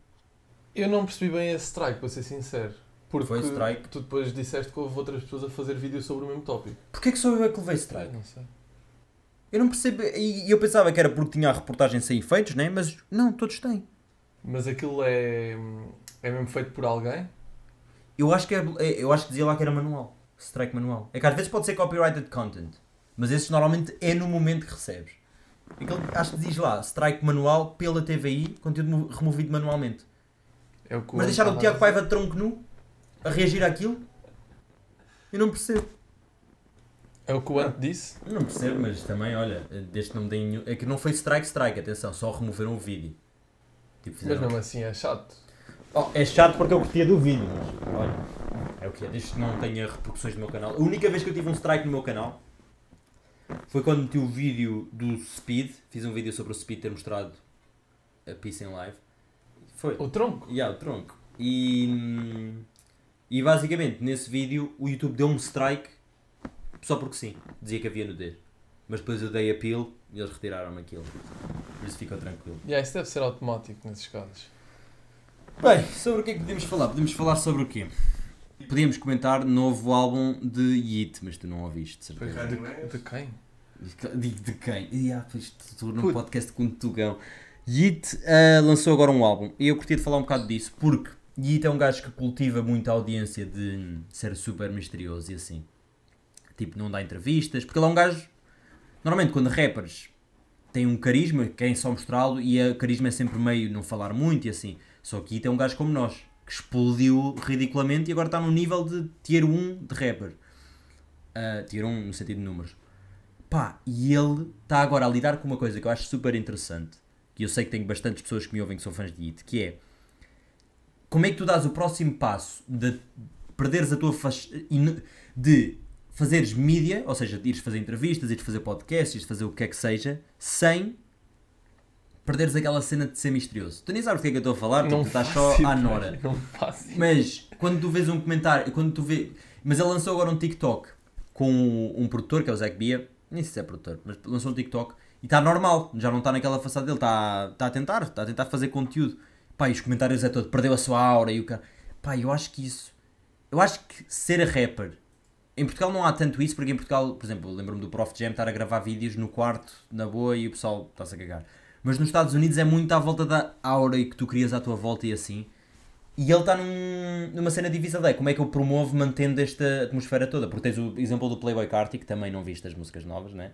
Eu não percebi bem esse strike, para ser sincero. Porque foi strike. tu depois disseste que houve outras pessoas a fazer vídeo sobre o mesmo tópico. Porquê que sou eu é que levei strike? Não sei. Eu não percebo. E eu pensava que era porque tinha a reportagem sem efeitos, né? mas não, todos têm. Mas aquilo é. é mesmo feito por alguém? Eu acho que, é, é eu acho que dizia lá que era manual. Strike manual. É que às vezes pode ser copyrighted content. Mas esse normalmente é no momento que recebes. Aquele, acho que diz lá, strike manual pela TVI, conteúdo removido manualmente. É o Mas deixaram o Tiago Paiva de tronco nu a reagir àquilo? Eu não percebo. É o que o Ant disse? não percebo, mas também, olha, deste não me nenhum. É que não foi strike, strike, atenção, só removeram o vídeo. Tipo, fizeram... Mas mesmo assim é chato. Oh, é chato porque eu curtia do vídeo, mas olha, é o que é. deste que não tenha repercussões no meu canal. A única vez que eu tive um strike no meu canal foi quando meti o vídeo do Speed. Fiz um vídeo sobre o Speed ter mostrado a peace em live. Foi. O tronco? Yeah, o tronco. E, hum, e basicamente nesse vídeo o YouTube deu um strike só porque sim. Dizia que havia nudez. Mas depois eu dei apelo e eles retiraram aquilo. Por isso ficou tranquilo. Yeah, isso deve ser automático nesses casos. Bem, sobre o que é que podemos falar? Podemos falar sobre o quê? podíamos comentar novo álbum de Yeet, mas tu não ouviste, certeza. De, de quem? De, de quem? E ah, pois tu num podcast com o Tugão. Yeet uh, lançou agora um álbum e eu curti de falar um bocado disso porque Yeet é um gajo que cultiva muito a audiência de ser super misterioso e assim. Tipo, não dá entrevistas, porque ele é um gajo. Normalmente, quando rappers têm um carisma, querem é só mostrá-lo e o carisma é sempre meio não falar muito e assim. Só que Yeet é um gajo como nós que explodiu ridiculamente e agora está num nível de tier 1 de rapper. Uh, tier 1 no sentido de números. Pá, e ele está agora a lidar com uma coisa que eu acho super interessante, que eu sei que tenho bastantes pessoas que me ouvem que são fãs de IT, que é como é que tu dás o próximo passo de perderes a tua faixa de fazeres mídia, ou seja, de ires fazer entrevistas, ires fazer podcasts, ires fazer o que é que seja, sem perderes aquela cena de ser misterioso. Tu nem sabes do que é que eu estou a falar, porque tipo, tu estás só à Nora. Não faço. Mas quando tu vês um comentário, quando tu vês. Mas ele lançou agora um TikTok com um produtor, que é o Zac Bia, nem sei se é produtor, mas lançou um TikTok e está normal, já não está naquela façada dele, está, a tentar, está a tentar fazer conteúdo. Pá, e os comentários é todo, perdeu a sua aura e o cara. Pá, eu acho que isso. Eu acho que ser a rapper em Portugal não há tanto isso, porque em Portugal, por exemplo, lembro-me do Prof. Jam estar a gravar vídeos no quarto, na boa, e o pessoal está-se a cagar. Mas nos Estados Unidos é muito à volta da aura e que tu crias à tua volta e assim. E ele está num, numa cena divisa Como é que eu promovo mantendo esta atmosfera toda? Porque tens o exemplo do Playboy Carti, que também não viste as músicas novas, né?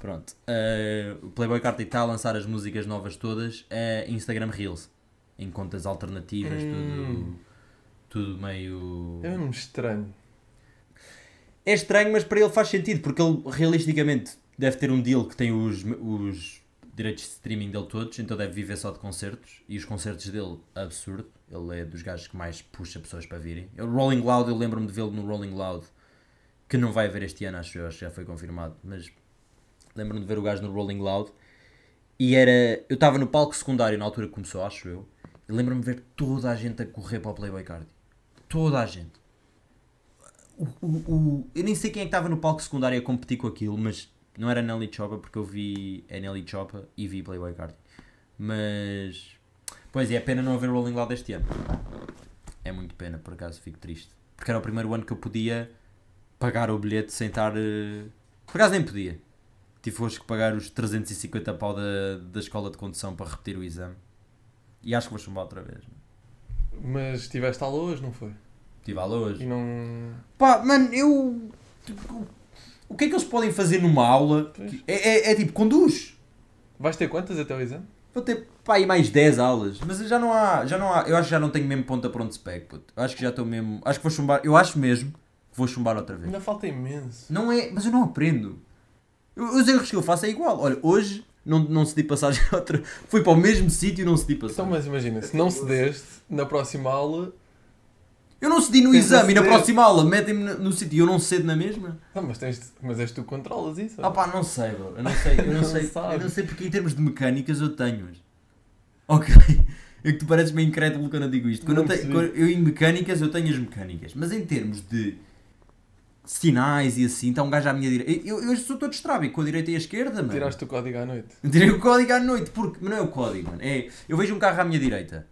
Pronto. Uh, o Playboy Carti está a lançar as músicas novas todas a é uh, Instagram Reels. Em contas alternativas, hum. tudo, tudo meio. É um estranho. É estranho, mas para ele faz sentido, porque ele realisticamente deve ter um deal que tem os, os direitos de streaming dele todos, então deve viver só de concertos. E os concertos dele, absurdo. Ele é dos gajos que mais puxa pessoas para virem. O Rolling Loud, eu lembro-me de vê-lo no Rolling Loud, que não vai haver este ano, acho eu, acho que já foi confirmado. Mas lembro-me de ver o gajo no Rolling Loud. E era. Eu estava no palco secundário na altura que começou, acho eu. E lembro-me de ver toda a gente a correr para o Playboy Card. Toda a gente. O, o, o, eu nem sei quem é que estava no palco secundário a competir com aquilo, mas não era Nelly Choppa, porque eu vi a é Nelly Choppa e vi Playboy Cardi. Mas. Pois é, é pena não haver Rolling Loud este ano. É muito pena, por acaso fico triste. Porque era o primeiro ano que eu podia pagar o bilhete sem estar. Eh, por acaso nem podia. Tive tipo, hoje que pagar os 350 pau da, da escola de condução para repetir o exame. E acho que vou chumbar outra vez. Mas estiveste à hoje, não foi? Estive à hoje. E não. Pá, mano, eu. Tipo, o que é que eles podem fazer numa aula? É, é, é, tipo, conduz. Vais ter quantas até o exame? Vou ter pá, aí mais 10 aulas, mas já não há, já não há, eu acho que já não tenho mesmo ponta para onde se pegue, puto. Eu acho que já estou mesmo, acho que vou chumbar, eu acho mesmo que vou chumbar outra vez. Ainda falta imenso. Não é, mas eu não aprendo. os erros que eu faço é igual. Olha, hoje não, não cedi passagem *laughs* outra, fui para o mesmo sítio e não cedi então, passagem. Então, mas imagina, se não cedeste, na próxima aula eu não cedi no tens exame e na próxima aula metem-me no sítio e eu não cedo na mesma. Não, mas, tens, mas és tu que controlas isso. Ah é? pá, não sei, bro. Eu não sei, eu não, *laughs* não sei, sabe. eu não sei porque em termos de mecânicas eu tenho. Mas... Ok. *laughs* É que tu pareces meio incrédulo quando eu digo isto. Quando eu, tenho, quando eu, em mecânicas eu tenho as mecânicas, mas em termos de sinais e assim, está um gajo à minha direita. Eu, eu, eu sou todo estrábico com a direita e a esquerda, mano. Tiraste o código à noite. Tirei o código à noite, porque. Mas não é o código, mano. É, eu vejo um carro à minha direita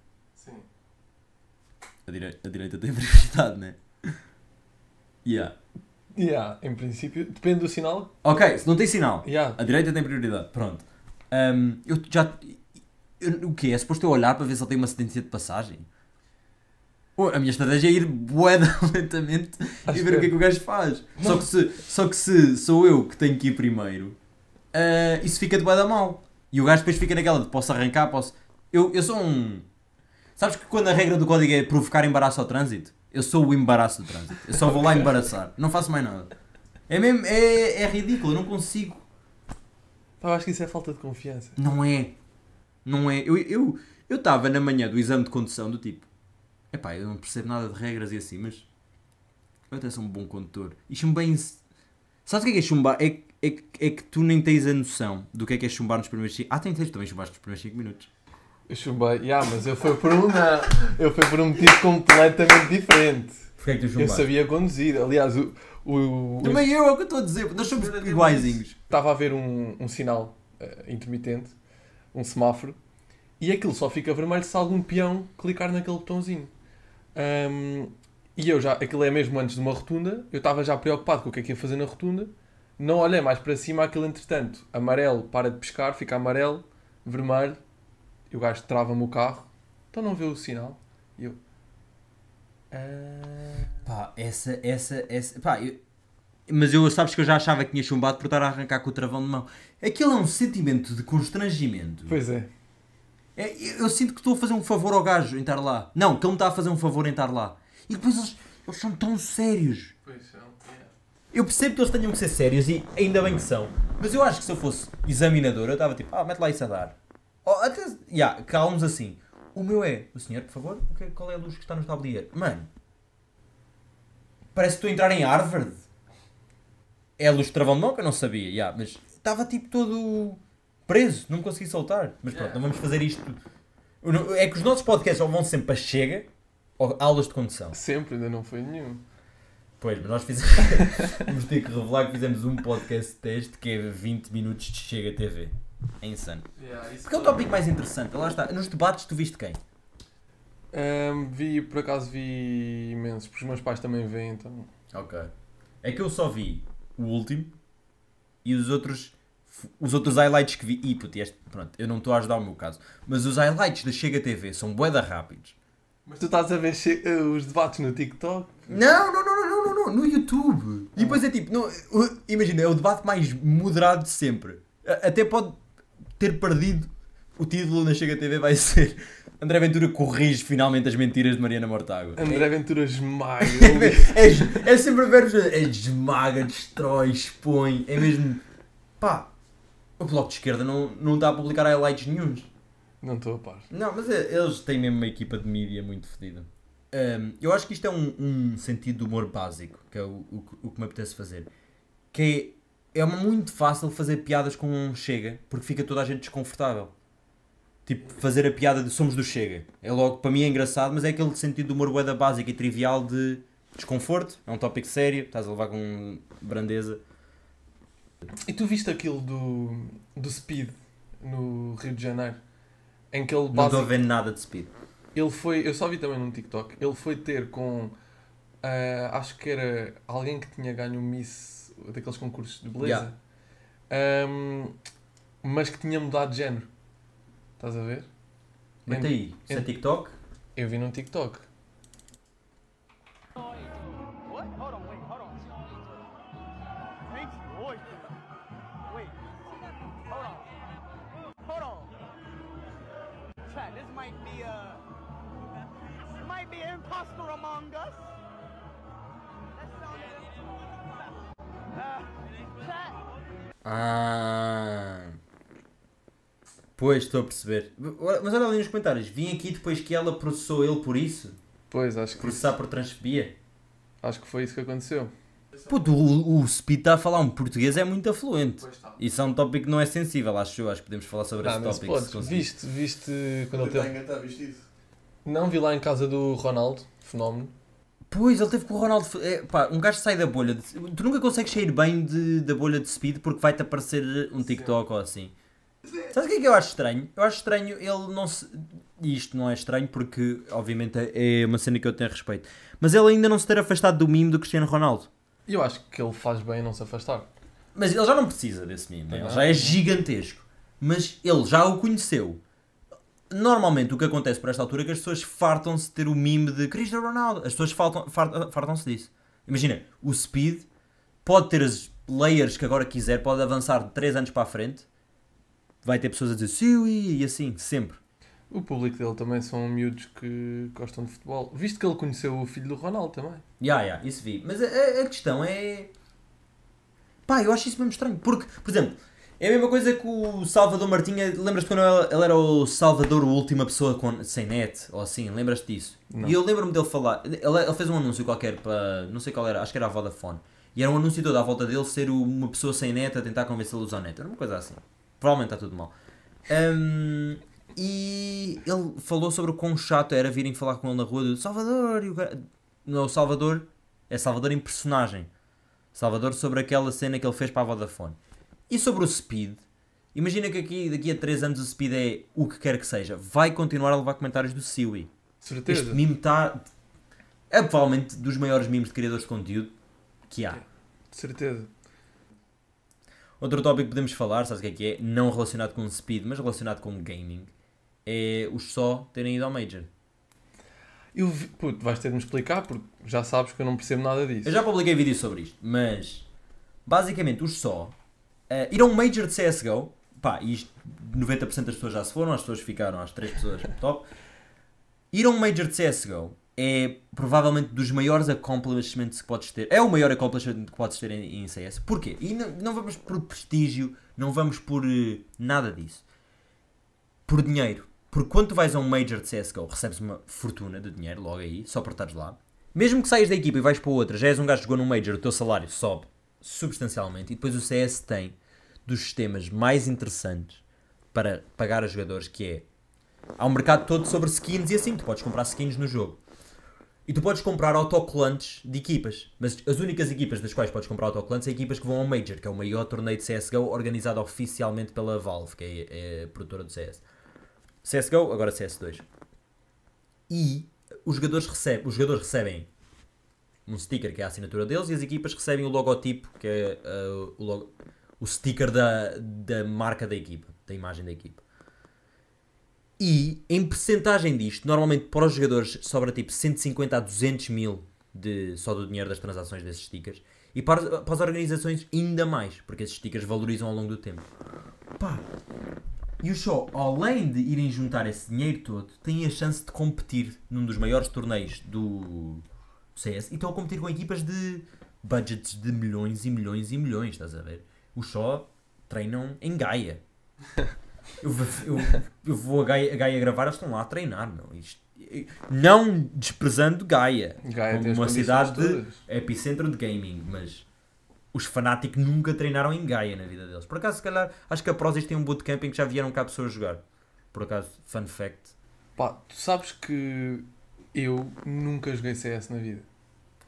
a, direi a direita tem *laughs* prioridade, né? Yeah. Yeah, em princípio, depende do sinal. Ok, se não tem sinal, yeah. a direita tem prioridade, pronto. Um, eu já. Eu, o quê? É suposto eu olhar para ver se ele tem uma sentença de passagem? Pô, a minha estratégia é ir boeda *laughs* lentamente Acho e ver que... o que é que o gajo faz. Só que, se, só que se sou eu que tenho que ir primeiro, uh, isso fica de boeda mal. E o gajo depois fica naquela de posso arrancar, posso. Eu, eu sou um Sabes que quando a regra do código é provocar embaraço ao trânsito, eu sou o embaraço do trânsito. Eu só vou lá embaraçar. Não faço mais nada. É mesmo, é, é ridículo, eu não consigo. Pá, eu acho que isso é falta de confiança. Não é. Não é. Eu estava eu, estava na manhã do exame de condução do tipo. Epá, eu não percebo nada de regras e assim, mas eu até sou um bom condutor. E chumbei Sabes o que é que é chumbar? É, é, é que tu nem tens a noção do que é que é chumbar nos primeiros 5... Ah, tens, também chumbaste nos primeiros 5 minutos. Eu chumbei, yeah, mas eu fui por um eu fui por um motivo completamente diferente. Porquê é que tu chumbaste? Eu sabia conduzir, aliás, o... o Também eu, é o que eu estou a dizer, nós somos iguaizinhos. Estava a ver um, um sinal uh, intermitente, um semáforo, e aquilo só fica vermelho se algum peão clicar naquele botãozinho. Um, e eu já, aquilo é mesmo antes de uma rotunda, eu estava já preocupado com o que é que ia fazer na rotunda, não olhei mais para cima, aquilo entretanto, amarelo para de pescar, fica amarelo, vermelho, o gajo trava-me o carro. Então não vê o sinal. E eu. Ah. Pá, essa, essa, essa. Pá, eu... Mas eu sabes que eu já achava que tinha chumbado por estar a arrancar com o travão de mão. Aquilo é um sentimento de constrangimento. Pois é. é eu, eu sinto que estou a fazer um favor ao gajo em estar lá. Não, que ele me está a fazer um favor em estar lá. E depois eles, eles são tão sérios. Pois é. Eu percebo que eles tenham que ser sérios e ainda bem que são. Mas eu acho que se eu fosse examinador, eu estava tipo, ah, mete lá isso a dar. Oh, até. Yeah, calmos assim. O meu é. O senhor, por favor, o que, qual é a luz que está no tablier? Mano. Parece que estou a entrar em Harvard. É a luz de travão de mão que eu não sabia, yeah, mas estava tipo todo preso, não consegui soltar. Mas pronto, é. não vamos fazer isto. É que os nossos podcasts vão sempre para chega ou aulas de condução. Sempre, ainda não foi nenhum. Pois, mas nós fizemos. *laughs* *laughs* vamos ter que revelar que fizemos um podcast teste que é 20 minutos de chega TV. É insano. Yeah, Porque é o tópico mais interessante. Lá está. Nos debates tu viste quem? Um, vi, por acaso vi imensos, porque os meus pais também veem, então. Ok. É que eu só vi o último e os outros. Os outros highlights que vi. E puto, este, pronto, eu não estou a ajudar o meu caso. Mas os highlights da Chega TV são boeda rápidos. Mas tu estás a ver eh, os debates no TikTok? Não, não, não, não, não, não, no YouTube. E ah. depois é tipo, não, eh, imagina, é o debate mais moderado de sempre. Até pode ter perdido o título na Chega TV vai ser André Ventura corrige finalmente as mentiras de Mariana Mortágua. André Ventura esmaga. é, *laughs* é, é sempre É esmaga, destrói, expõe. É mesmo. Pá, o Bloco de Esquerda não, não está a publicar highlights nenhuns. Não estou a par. Não, mas é, eles têm mesmo uma equipa de mídia muito fedida. Um, eu acho que isto é um, um, sentido de humor básico, que é o, o, o que me apetece fazer. Que é é muito fácil fazer piadas com um Chega, porque fica toda a gente desconfortável. Tipo, fazer a piada de somos do Chega. É logo, para mim é engraçado, mas é aquele sentido de humor boeda básica e trivial de desconforto. É um tópico sério, estás a levar com grandeza. E tu viste aquilo do, do Speed no Rio de Janeiro? Em que ele Não estou a ver nada de Speed. Ele foi, eu só vi também num TikTok, ele foi ter com, uh, acho que era alguém que tinha ganho Miss daqueles concursos de beleza, yeah. um, mas que tinha mudado de género. Estás a ver? Mete aí, isso é TikTok? Eu vi num TikTok. among us. Ah. Pois, estou a perceber. Mas olha ali nos comentários. Vim aqui depois que ela processou ele por isso. Pois, acho que. Processar por transfobia. Acho que foi isso que aconteceu. Puto, o, o Speed está a falar um português é muito afluente. Tá. Isso é um tópico que não é sensível, acho eu. Acho que podemos falar sobre não, esse tópico. viste, viste quando ele tá teve... Não, vi lá em casa do Ronaldo, fenómeno. Pois, ele teve com o Ronaldo. É, pá, um gajo sai da bolha. De... Tu nunca consegues sair bem de, da bolha de speed porque vai-te aparecer um TikTok Sim. ou assim. Sabe o que é que eu acho estranho? Eu acho estranho ele não se. Isto não é estranho porque, obviamente, é, é uma cena que eu tenho respeito. Mas ele ainda não se ter afastado do mimo do Cristiano Ronaldo. Eu acho que ele faz bem não se afastar. Mas ele já não precisa desse mimo, ele já é gigantesco. Mas ele já o conheceu. Normalmente o que acontece por esta altura é que as pessoas fartam-se de ter o mime de Cristiano Ronaldo. As pessoas fartam-se disso. Imagina, o Speed pode ter as layers que agora quiser, pode avançar de 3 anos para a frente. Vai ter pessoas a dizer Siwi e assim, sempre. O público dele também são miúdos que gostam de futebol. Visto que ele conheceu o filho do Ronaldo também. Ya, yeah, yeah, isso vi. Mas a, a, questão é. Pá, eu acho isso mesmo estranho. Porque, por exemplo, é a mesma coisa que o Salvador Martinha. Lembras-te quando ele, ele, era o Salvador, a última pessoa com, sem net? Ou assim, lembras-te disso? Não. E eu lembro-me dele falar. Ele, ele, fez um anúncio qualquer para. Não sei qual era, acho que era a Vodafone. E era um anúncio todo à volta dele ser uma pessoa sem net a tentar convencê-lo a usar net. Era uma coisa assim. Provavelmente está tudo mal. Um, e ele falou sobre o quão chato era virem falar com ele na rua do Salvador e o cara... Não, Salvador é Salvador em personagem. Salvador sobre aquela cena que ele fez para a Vodafone. E sobre o Speed, imagina que aqui, daqui a 3 anos o Speed é o que quer que seja, vai continuar a levar comentários do Silly. Certeza. Este mimo está. É provavelmente dos maiores mimos de criadores de conteúdo que há. De certeza. Outro tópico que podemos falar, sabes o que é que é? Não relacionado com Speed, mas relacionado com gaming, é os só terem ido ao Major. Eu vi, puto, vais ter de me explicar porque já sabes que eu não percebo nada disso. Eu já publiquei vídeo sobre isto, mas basicamente os só Uh, ir a um Major de CSGO, pá, e isto, 90% das pessoas já se foram, as pessoas ficaram, as 3 pessoas, *laughs* top. Ir a um Major de CSGO é provavelmente dos maiores accomplishments que podes ter. É o maior accomplishment que podes ter em, em CS. Porquê? E não, não, vamos por prestígio, não vamos por uh, nada disso. Por dinheiro. Porque quando tu vais a um Major de CSGO, recebes uma fortuna de dinheiro logo aí, só por estares lá. Mesmo que saias da equipa e vais para outra, já és um gajo que jogou num Major, o teu salário sobe substancialmente. E depois o CS tem dos sistemas mais interessantes para pagar a jogadores, que é há um mercado todo sobre skins e assim, tu podes comprar skins no jogo. E tu podes comprar autocolantes de equipas, mas as únicas equipas das quais podes comprar autocolantes são é equipas que vão ao Major, que é o maior torneio de CSGO organizado oficialmente pela Valve, que é, é a produtora do CS. CSGO, agora CS2. E os jogadores recebem, os jogadores recebem um sticker que é a assinatura deles e as equipas recebem o logotipo, que é uh, o, logo, o sticker da, da marca da equipa, da imagem da equipa. E em percentagem disto, normalmente para os jogadores sobra tipo 150 a 200 mil de, só do dinheiro das transações desses stickers. E para, para as organizações ainda mais, porque esses stickers valorizam ao longo do tempo. Pá. E o show, além de irem juntar esse dinheiro todo, tem a chance de competir num dos maiores torneios do, CS e estão a competir com equipas de budgets de milhões e milhões e milhões, estás a ver? Os só treinam em Gaia. *laughs* Eu, eu, eu vou a Gaia, a Gaia gravar, eles estão lá a treinar, não Isto, não desprezando Gaia, Gaia como uma cidade de epicentro de gaming, mas os Fnatic nunca treinaram em Gaia na vida deles. Por acaso, se calhar, acho que a Prozis tem um bootcamp em que já vieram cá pessoas jogar. Por acaso, fun fact. Pá, tu sabes que eu nunca joguei CS na vida.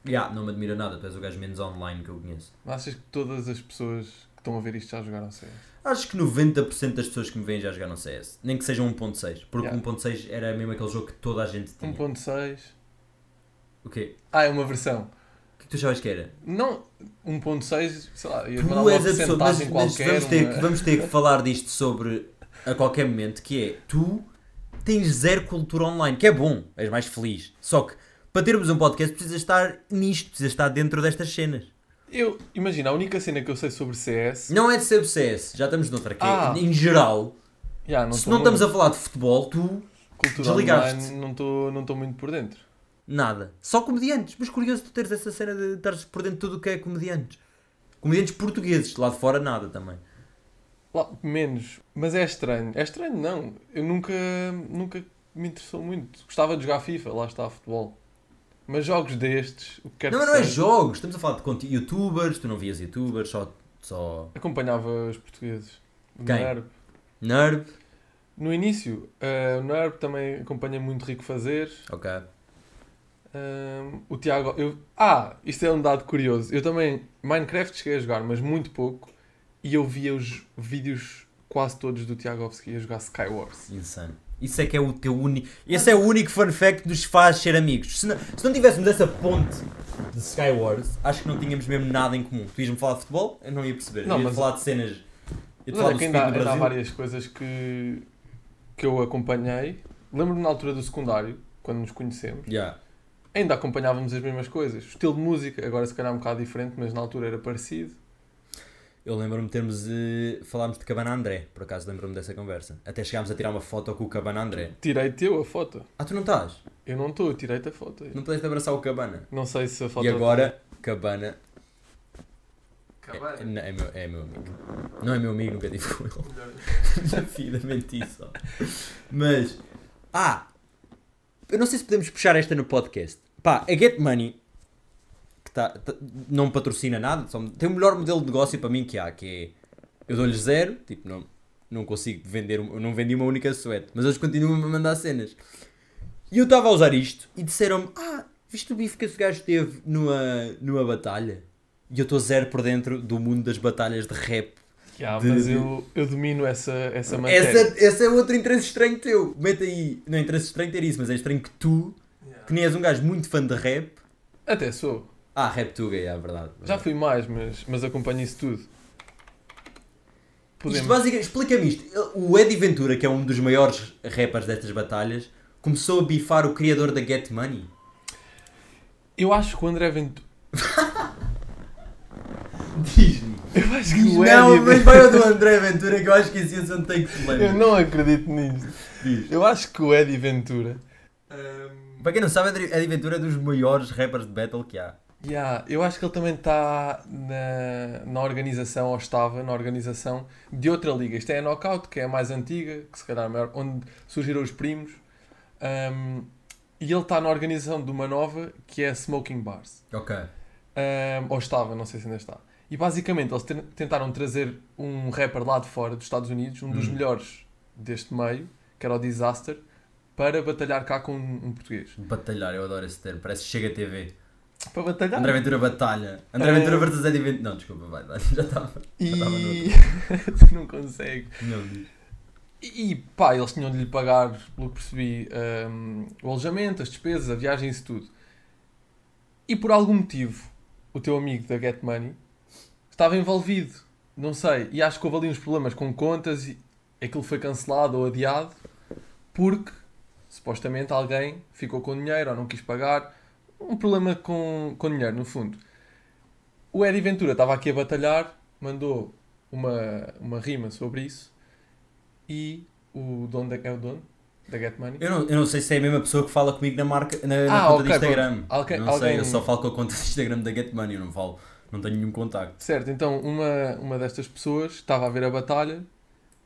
Yeah, não me admira nada, tu és o gajo menos online que eu conheço. Achas que todas as pessoas que estão a ver isto já jogaram CS? Acho que 90% das pessoas que me veem já jogaram CS. Nem que seja 1.6, porque yeah. 1.6 era mesmo aquele jogo que toda a gente tinha. 1.6. O quê? Ah, é uma versão. O que tu achavas que era? Não, 1.6, sei lá, Tu és uma pessoa, mas, qualquer. vamos, ter, uma... vamos ter que falar disto sobre a qualquer momento, que é tu tens zero cultura online, que é bom, és mais feliz. Só que para termos um podcast precisas estar nisto, precisas estar dentro destas cenas. Eu, imagino a única cena que eu sei sobre CS. Não é de ser CS, já estamos noutra. Que é, ah. em geral, yeah, não se não estamos muito... a falar de futebol, tu Cultura desligaste. Online, não estou não muito por dentro. Nada. Só comediantes. Mas curioso tu teres essa cena de estares por dentro de tudo o que é comediantes. Comediantes portugueses, lá de fora nada também. Lá, menos. Mas é estranho. É estranho, não. Eu nunca, nunca me interessou muito. Gostava de jogar FIFA, lá está, futebol. Mas jogos destes, o que quer Não, que não é seja... é jogos. Estamos a falar de youtubers. Tu não vias youtubers, só. só... Acompanhava os portugueses. Quem? Nerb. No início, uh, o Nerb também acompanha muito Rico Fazer. Ok. Uh, o Tiago. Eu... Ah, isto é um dado curioso. Eu também. Minecraft cheguei a jogar, mas muito pouco e eu via os vídeos quase todos do Tiagovski a jogar Skywars. Insano. Isso é que é o teu único. Esse é o único fun fact que nos faz ser amigos. Se não, se não tivéssemos essa ponte de Skywars, acho que não tínhamos mesmo nada em comum. Tu ias-me falar de futebol, eu não ia perceber. Não, ia mas... falar de cenas. Eu não, falar é de ainda, ainda há várias coisas que, que eu acompanhei. Lembro-me na altura do secundário, quando nos conhecemos. Yeah. Ainda acompanhávamos as mesmas coisas. O estilo de música, agora se calhar um bocado diferente, mas na altura era parecido eu lembro-me de termos. Uh, de Cabana André, por acaso lembro-me dessa conversa. Até chegámos a tirar uma foto com o Cabana André. Tirei-te eu a foto. Ah, tu não estás? Eu não estou, tirei-te a foto. Não podes abraçar o Cabana. Não sei se a foto. E agora, é... Cabana. Cabana? É, é, meu, é meu amigo. Não é meu amigo, nunca tive com ele. *laughs* Na vida, menti só. Mas. Ah! Eu não sei se podemos puxar esta no podcast. Pá, a Get Money Tá, não patrocina nada. Só, tem o melhor modelo de negócio para mim que há, que é eu dou-lhes zero, tipo, não, não consigo vender, não vendi uma única suéte, mas eles continuam a mandar cenas. E eu estava a usar isto e disseram-me: Ah, viste o bife que esse gajo teve numa, numa batalha? E eu estou zero por dentro do mundo das batalhas de rap. Yeah, de, mas eu, eu domino essa, essa matéria. Essa, esse é outro interesse estranho teu. Mete aí. Não é interesse estranho ter isso, mas é estranho que tu, yeah. que nem és um gajo muito fã de rap. Até sou. Ah, Reptuga, é verdade. Já fui mais, mas, mas acompanho isso tudo. Podemos. Isto basicamente, explica-me isto. O Eddie Ventura, que é um dos maiores rappers destas batalhas, começou a bifar o criador da Get Money. Eu acho que o André Ventura. *laughs* Diz-me. Eu acho que o o Eddie... Não, mas vai ao do André Ventura que eu acho que isso ia tem um take de Eu não acredito nisto. Diz. Eu acho que o Eddie Ventura. Um... Para quem não sabe, Eddie Ventura é dos maiores rappers de battle que há. Yeah, eu acho que ele também está na, na organização, ou estava na organização de outra liga. Isto é a Knockout, que é a mais antiga, que se calhar é a maior, onde surgiram os primos. Um, e ele está na organização de uma nova que é a Smoking Bars. Ok. Um, ou estava, não sei se ainda está. E basicamente eles tentaram trazer um rapper lá de fora, dos Estados Unidos, um dos hum. melhores deste meio, que era o Disaster, para batalhar cá com um, um português. Batalhar, eu adoro esse termo, parece Chega TV para batalhar. André Ventura Batalha. André é. Ventura versus Eddie Ventura. Não, desculpa, vai, vai *laughs* já estava. E. tu *laughs* não consegue. Não, e pá, eles tinham de lhe pagar, pelo que percebi, um, o alojamento, as despesas, a viagem, isso tudo. E por algum motivo, o teu amigo da Get Money estava envolvido, não sei, e acho que houve ali uns problemas com contas e aquilo foi cancelado ou adiado porque supostamente alguém ficou com dinheiro ou não quis pagar um problema com, com dinheiro, no fundo. O Eddie Ventura estava aqui a batalhar, mandou uma, uma rima sobre isso e o dono da, é o dono da Get Money. Eu não, eu não sei se é a mesma pessoa que fala comigo na, marca, na, na ah, conta okay, do Instagram. não alguém... sei, eu só falo com a conta do Instagram da Get Money, eu não falo, não tenho nenhum contacto. Certo, então uma, uma destas pessoas estava a ver a batalha,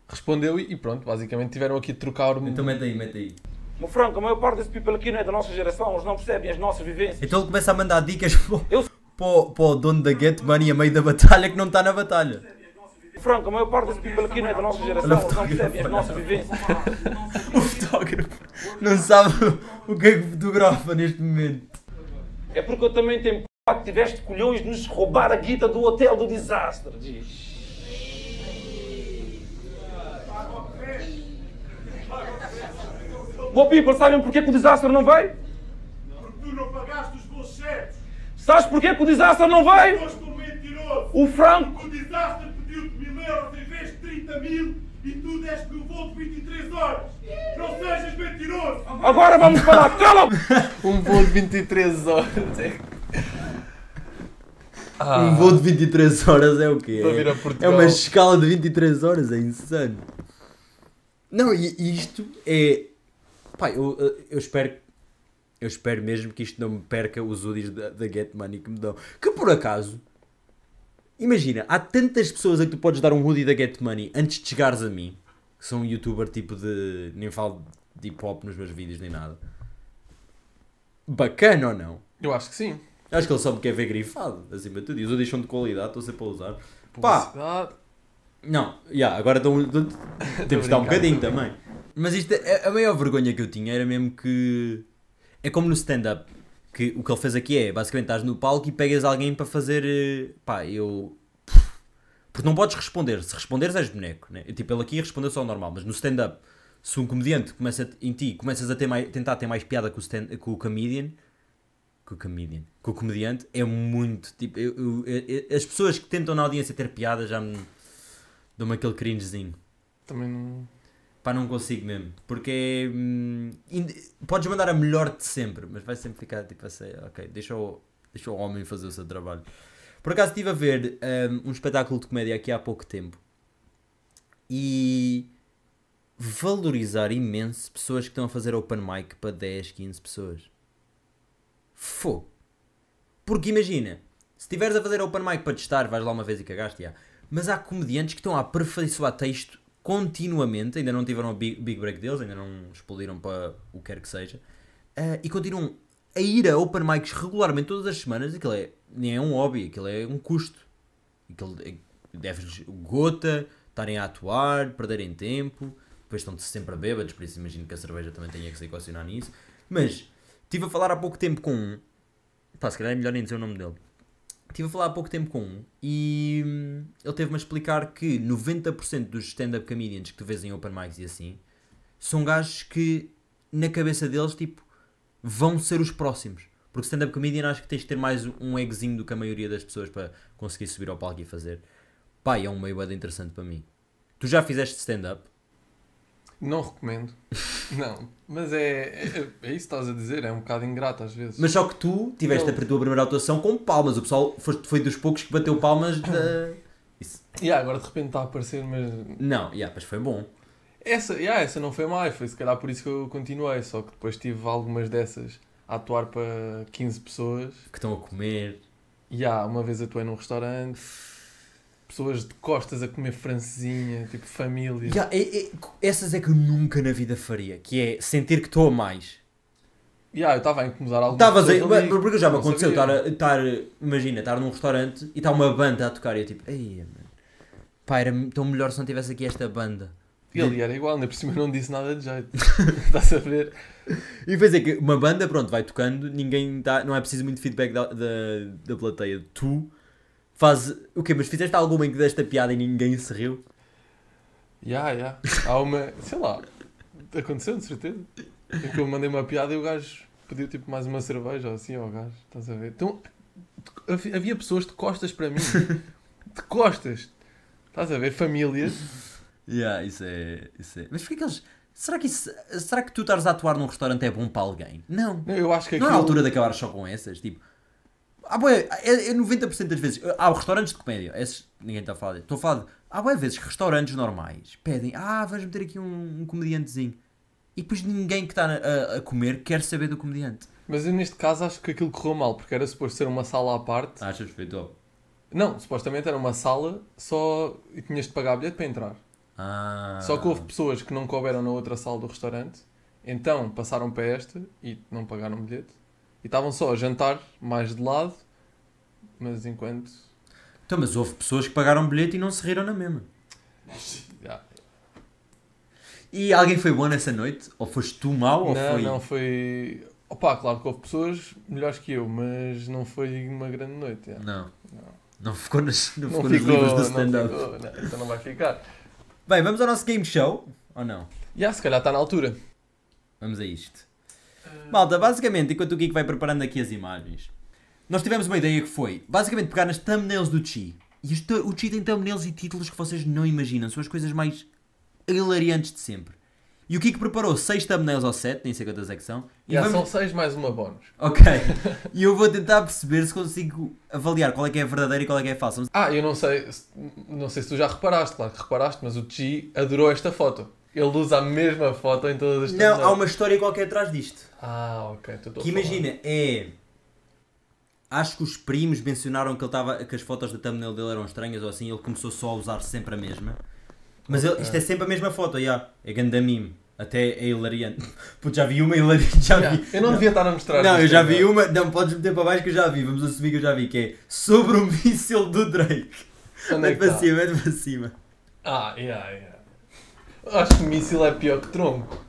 respondeu e, e pronto, basicamente tiveram aqui de trocar. Então mete aí, mete aí. Mas franco, a maior parte desse people aqui não é da nossa geração, eles não percebem as nossas vivências. Então ele começa a mandar dicas eu... para o dono da Get Money a meio da batalha que não está na batalha. Franco, a maior parte desse people aqui não é da nossa geração, eles não percebem as nossas vivências. o fotógrafo não sabe o que é que fotografa neste momento. É porque eu também tenho p**** que tiveste colhões de nos roubar a guita do hotel do desastre, diz. Vou people, sabem porquê que o desastre não veio? Porque tu não pagaste os bolsetes. Sabes porquê que o desastre não veio? Foste um mentiroso. O Franco. Porque o desastre pediu-te mil euros em vez de 30 mil e tu deste-lhe um voo de 23 horas. Não sejas mentiroso. Agora vamos falar. *laughs* Cala! um voo de 23 horas. É... Ah. Um voo de 23 horas é o quê? É uma escala de 23 horas, é insano. Não, e isto é Pá, eu, eu espero eu espero mesmo que isto não me perca os UDIs da, da Get Money que me dão. Que por acaso, imagina, há tantas pessoas a que tu podes dar um hoodie da Get Money antes de chegares a mim, que sou um youtuber tipo de. nem falo de hip hop nos meus vídeos nem nada. Bacana ou não? Eu acho que sim. Acho que ele só me quer ver grifado, acima de tudo. E os hoodies são de qualidade, estou sempre a usar. Pá! Não, já, yeah, agora *laughs* temos de dar um bocadinho também. Mas isto, é, é, a maior vergonha que eu tinha era mesmo que. É como no stand-up. Que o que ele fez aqui é basicamente estás no palco e pegas alguém para fazer. Eh, pá, eu. Porque não podes responder. Se responderes, és boneco. Né? Tipo, ele aqui respondeu só ao normal. Mas no stand-up, se um comediante começa em ti, começas a ter mais, tentar ter mais piada com o, stand, com o comedian. Com o comedian. Com o comediante, é muito. Tipo, eu, eu, eu, as pessoas que tentam na audiência ter piada já me. dão-me aquele cringezinho. Também não. Pá, não consigo mesmo. Porque é, hum, podes mandar a melhor de sempre, mas vai sempre ficar tipo assim, ok, deixa o, deixa o homem fazer o seu trabalho. Por acaso estive a ver um, um espetáculo de comédia aqui há pouco tempo e valorizar imenso pessoas que estão a fazer open mic para 10, 15 pessoas. Fogo. Porque imagina, se estiveres a fazer open mic para testar, vais lá uma vez e cagaste, já. Mas há comediantes que estão a aperfeiçoar texto continuamente, ainda não tiveram o big, big break deles, ainda não explodiram para o que quer que seja, uh, e continuam a ir a open mics regularmente todas as semanas, aquilo é, nem é um hobby, aquilo é um custo. Aquilo é, deves gota, estarem a atuar, perderem tempo, depois estão-te sempre a bêbados, por isso imagino que a cerveja também tenha que se equacionar nisso. Mas, estive a falar há pouco tempo com um, pá, se calhar é melhor nem dizer o nome dele, Estive a falar há pouco tempo com um e hum, ele teve-me a explicar que 90% dos stand-up comedians que tu vês em open mics e assim são gajos que na cabeça deles tipo vão ser os próximos. Porque stand-up comedian acho que tens de ter mais um eggzinho do que a maioria das pessoas para conseguir subir ao palco e fazer. pai é um meio bada interessante para mim. Tu já fizeste stand-up? Não recomendo. *laughs* não. Mas é, é, é, isso que estás a dizer, é um bocado ingrato às vezes. Mas só que tu tiveste a tua primeira atuação com palmas. O pessoal foi, foi dos poucos que bateu palmas da. *coughs* Isso. Yeah, agora de repente está a aparecer, mas. Não, yeah, mas foi bom. Essa, yeah, essa não foi má, foi se calhar por isso que eu continuei, só que depois tive algumas dessas a atuar para 15 pessoas. Que estão a comer. Yeah, uma vez atuei num restaurante pessoas de costas a comer francesinha, tipo família. Yeah, é, é, essas é que eu nunca na vida faria, que é sentir que estou a mais. Yeah, eu estava a incomodar alguma Estavas a. porque já me aconteceu estar, Imagina, estar num restaurante e está uma banda a tocar e eu tipo, ei, mano. Pá, era tão melhor se não tivesse aqui esta banda. Ele era igual, ainda por cima não disse nada de jeito. *laughs* Estás a ver? E fez é que uma banda, pronto, vai tocando, ninguém não é preciso muito feedback da, da, da plateia. Tu Faz. O quê? Mas fizeste alguma em que desta piada e ninguém se riu? Ya, yeah, ya. Yeah. Há uma. sei lá. Aconteceu, de certeza. É que eu mandei uma piada e o gajo pediu tipo mais uma cerveja ou assim ao gajo. Estás a ver? Então. Havia pessoas de costas para mim. de costas. Estás a ver? Famílias. Yeah, isso é. Isso é. Mas porquê que eles. Será que, isso, será que tu estás a atuar num restaurante é bom para alguém? Não. não eu acho que aquilo... Não é a altura de acabar só com essas. Tipo, Há ah, bué, é, é 90% das vezes. Ah, há restaurantes de comédia, esses ninguém está a falar. Estou a falar Há boé vezes restaurantes normais pedem, ah, vamos meter aqui um, um comediantezinho. E depois ninguém que está a, a, comer quer saber do comediante. Mas eu neste caso acho que aquilo correu mal, porque era suposto ser uma sala à parte. Ah, achas que Não, supostamente era uma sala só e tinhas de pagar bilhete para entrar. Ah. Só que houve pessoas que não couberam na outra sala do restaurante, então passaram para esta e não pagaram bilhete. E estavam só a jantar, mais de lado, mas enquanto. Então, mas houve pessoas que pagaram bilhete e não se riram na mesma. Yeah. E alguém foi bom nessa noite? Ou foste tu mal? Ou não, foi... não, foi. Opa, claro que houve pessoas melhores que eu, mas não foi uma grande noite. Yeah. Não. não. Não ficou nas não, não ficou, ficou livros do stand-up. Então não vai ficar. Bem, vamos ao nosso game show, ou não? Já, yeah, se calhar está na altura. Vamos a isto. Malta, basicamente, enquanto o Kiko vai preparando aqui as imagens, nós tivemos uma ideia que foi, basicamente, pegar nas thumbnails do Chi. E o Chi tem thumbnails e títulos que vocês não imaginam. São as coisas mais hilariantes de sempre. E o Kiko preparou 6 thumbnails ou 7, nem sei quantas é que são. E Já vamos... São 6 mais uma bónus. Ok. e eu vou tentar perceber se consigo avaliar qual é que é verdadeira e qual é que é falsa. Ah, eu não sei, não sei se tu já reparaste, claro que reparaste, mas o Chi adorou esta foto. Ele usa a mesma foto em todas as Não, há uma história qualquer atrás disto. Ah, ok. Então estou tô que imagina, é. Acho que os primos mencionaram que, ele tava, que as fotos da thumbnail dele eram estranhas ou assim, ele começou só a usar sempre a mesma. Mas ele, isto é sempre a mesma foto, yeah. é a meme. Até é hilariante. *laughs* Putz, já vi uma hilariante. *laughs* Já yeah. vi. Eu não, devia estar a mostrar. Não, eu já vi uma. Não, podes meter para baixo que eu já vi. Vamos assumir que eu já vi. Que é sobre o *laughs* míssil do Drake. Onde é mete é para tá? cima, mete para cima. Ah, yeah, yeah. Acho que míssil é pior que tronco.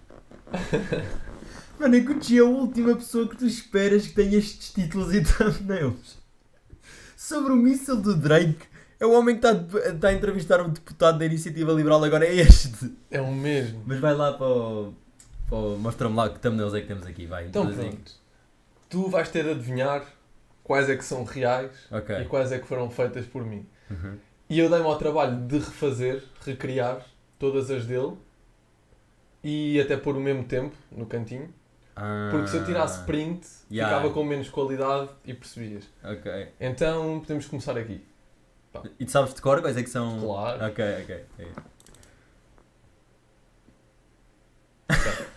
Mano, Gucci é, é a última pessoa que tu esperas que tenha estes títulos e thumbnails. Sobre o míssil do Drake, é o homem que está a, tá a entrevistar o um deputado da Iniciativa Liberal, agora é este. É o mesmo. Mas vai lá para o. o mostra-me lá que thumbnails é que temos aqui, vai. Então pronto. Assim. Tu vais ter de adivinhar quais é que são reais okay. e quais é que foram feitas por mim. Uhum. E eu dei-me ao trabalho de refazer, recriar todas as dele e até pôr o mesmo tempo no cantinho. porque se eu tirasse ah. print, yeah. ficava com menos qualidade e percebias. Ok. Então podemos começar aqui. Pá. E tu sabes de cor quais é que são? Claro. Ok, ok. É.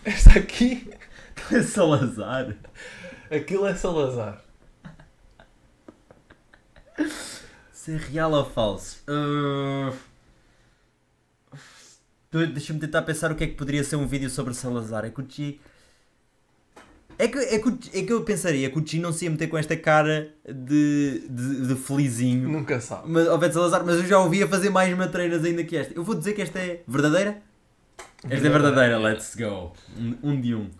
Esta aqui. *laughs* é Salazar. Aquilo é Salazar. Ser é real ou falso? Uh... Deixa-me tentar pensar o que é que poderia ser um vídeo sobre Salazar. É que o G... É que, é, que, é que eu pensaria que o não se ia meter com esta cara de, de, de felizinho. Nunca sabe. Mas, ao Salazar, mas eu já ouvia fazer mais matreiras ainda que esta. Eu vou dizer que esta é verdadeira? Esta é verdadeira, let's go. Um, um de um.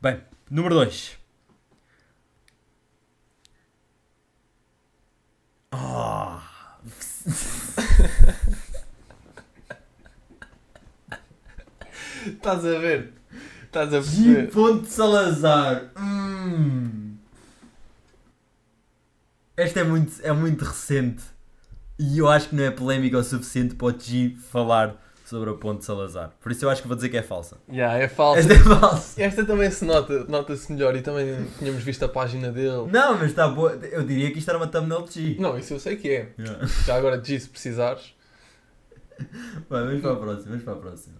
Bem, número 2. Ah! Oh. Estás a ver? Estás a ver? G. Ponte Salazar. Hum. Esta é muito, é muito recente. E eu acho que não é polémica o suficiente para o G falar sobre o Ponte de Salazar. Por isso eu acho que vou dizer que é falsa. Yeah, é falsa. Esta é falsa. Esta também se nota, nota-se melhor e também tínhamos visto a página dele. Não, mas está boa. Eu diria que isto era uma thumbnail de G. Não, isso eu sei que é. Yeah. Já agora G se precisares. Vai, vamos para a próxima, vamos para a próxima.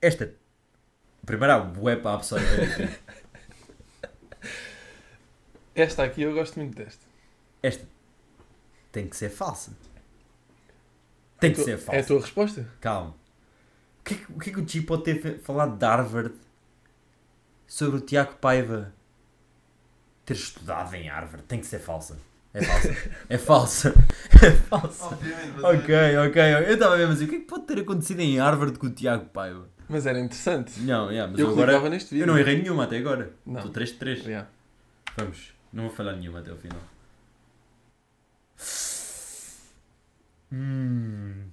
Esta. Primeiro há bué para a Esta aqui eu gosto muito desta. Esta tem que ser falsa. Tem é que tu, ser falsa. É a tua resposta? Calma. O que, é o que é que o Chip pode ter falado de Harvard sobre o Tiago Paiva ter estudado em Harvard? Tem que ser falsa. É falsa. É falsa. É falsa. Obviamente, ok, ok. Eu estava mesmo assim. O que é que pode ter acontecido em Harvard com o Tiago Paiva? Mas era interessante. Não, yeah, mas eu agora, clicava neste vídeo. Eu não errei nenhuma até agora. Não. Estou 3 de 3. Yeah. Vamos, não vou falhar nenhuma até o final. Hum.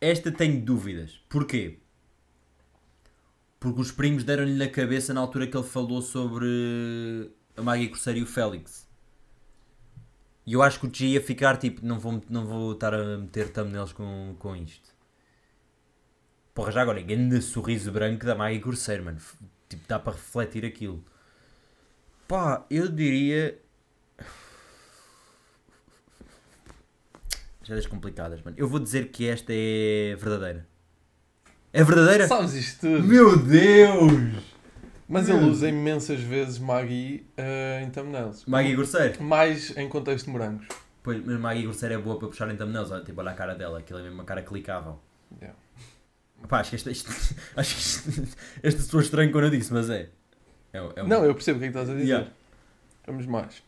Esta tenho dúvidas. Porquê? Porque os primos deram-lhe na cabeça na altura que ele falou sobre a Maggie Corsair e o Félix. E eu acho que o G ia ficar tipo, não vou, não vou estar a meter thumbnails com, com isto. Porra, já agora, grande sorriso branco da Maggie Corsair, mano. Tipo, dá para refletir aquilo. Pá, eu diria. Já das complicadas, mano. Eu vou dizer que esta é verdadeira. É verdadeira? Sabes isto tudo. Meu Deus! Mas ele hum. usa imensas vezes Maggie uh, em thumbnails. Maggie grosseiro. Mais em contexto de morangos. Pois, mas Maggie grosseiro é boa para puxar em thumbnails. Olha, tipo, olha a cara dela, aquilo é mesmo uma cara clicável. Yeah. Pá, acho que este, este, *laughs* acho que este, este estranho quando eu disse, mas é. é, é um... Não, eu percebo o que é que estás a dizer. Yeah. Vamos mais.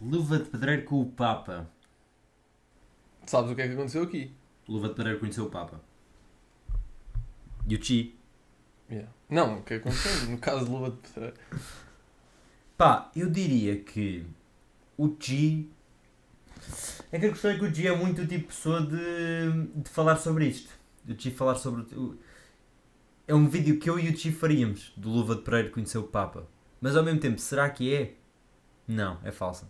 Luva de pedreiro com o Papa. Sabes o que é que aconteceu aqui? Luva de Pereira conheceu o Papa. E o Chi. Yeah. Não, o que aconteceu no caso de Luva de Pereira? Pá, eu diria que o Chi. É que a questão é que o Chi é muito o tipo de pessoa de, de falar sobre isto. O Chi falar sobre. O... É um vídeo que eu e o Chi faríamos do Luva de Pereira conhecer o Papa. Mas ao mesmo tempo, será que é? Não, é falsa.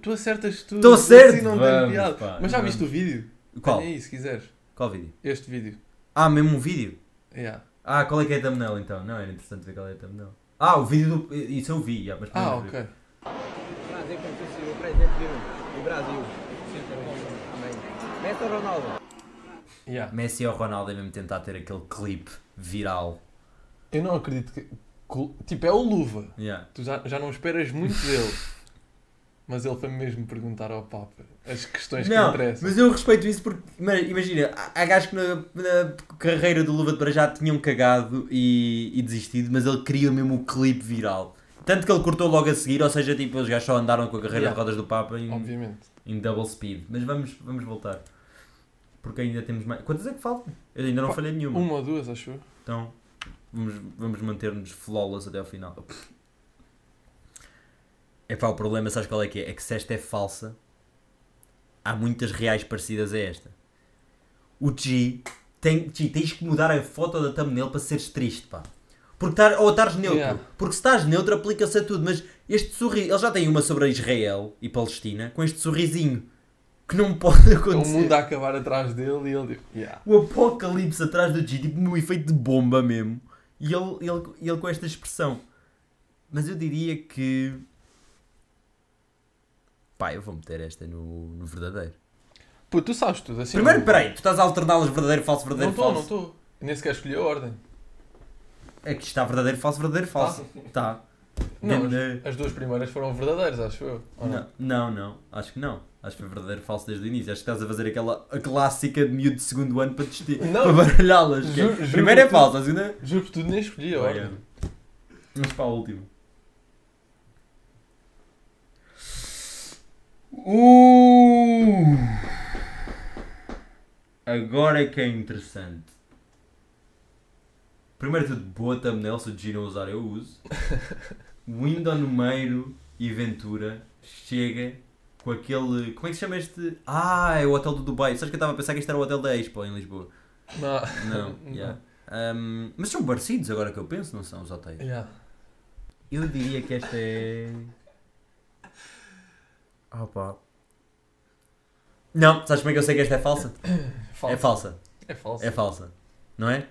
tu acertas tudo. Estou assim certo! Assim não Vamos, Pá, Mas já viste o vídeo? Qual? aí, se quiseres. Qual vídeo? Este vídeo. Ah, mesmo um vídeo? Yeah. Ah, qual é que é a thumbnail então? Não, era interessante ver qual é a thumbnail. Ah, o vídeo do. Isso eu vi, já, mas Ah, ok. o Brasil. Messi ou Ronaldo? Messi ou Ronaldo é mesmo tentar ter aquele clipe viral. Eu não acredito que. Tipo, é o Luva. Yeah. Tu já, já não esperas muito dele. *laughs* mas ele foi mesmo perguntar ao Papa as questões não, que interessam. Mas eu respeito isso porque, imagina, há gajos que na, na carreira do Luva de Brajá tinham cagado e, e, desistido, mas ele queria mesmo o clipe viral. Tanto que ele cortou logo a seguir, ou seja, tipo, os gajos só andaram com a carreira yeah. de rodas do Papa em, Obviamente. em double speed. Mas vamos, vamos voltar. Porque ainda temos mais. Quantas é que faltam? Eu ainda não Pá, falhei nenhuma. Uma ou duas, acho eu. Então, vamos, vamos manter-nos flawless até ao final. Epá, o problema, sabes qual é que é? É que se esta é falsa, há muitas reais parecidas a esta. O G, tem, G tens que mudar a foto da thumbnail para seres triste, pá. Porque tar, ou estás neutro. Yeah. Porque se estás neutro, aplica-se a tudo. Mas este sorriso. Ele já tem uma sobre Israel e Palestina com este sorrisinho que não *laughs* pode acontecer. O mundo a acabar atrás dele e ele tipo. Yeah. O apocalipse atrás do G, tipo um efeito de bomba mesmo. E ele, ele, ele com esta expressão. Mas eu diria que pá, eu vou meter esta no, no verdadeiro. Pô, tu sabes tudo assim. Primeiro, não... peraí, tu estás a alterná-las verdadeiro, falso, verdadeiro, não tô, falso. Não estou, não estou. Nem sequer escolhi a ordem. é que está verdadeiro, falso, verdadeiro, tá. falso. Está. Tá. Não, as, as, duas primeiras foram verdadeiras, acho eu. Não? não? não, não, acho que não. Acho que foi verdadeiro falso desde o início. Acho que estás a fazer aquela a clássica de miúdo de segundo ano para testar, para baralhá-las. É, primeiro é falso, a assim, segunda. É? Juro por tudo, nem escolhi a ordem. Vamos para a última. Uh! Agora é que é interessante. Primeiro tudo, boa thumbnail, se o Gino usar eu uso. *laughs* Windon Meiro e Ventura chega com aquele... Como é que se chama este? Ah, é o hotel do Dubai. Sabes que eu estava a pensar que este era o hotel da Expo em Lisboa. Não. *laughs* Não, yeah. Um, mas são parecidos agora que eu penso, não são os hotéis? Yeah. Eu diria que esta é... Ah, pá. Não, sabes como é que eu sei que esta é falsa? *coughs* falsa. É falsa. É falsa. É falsa. Não é?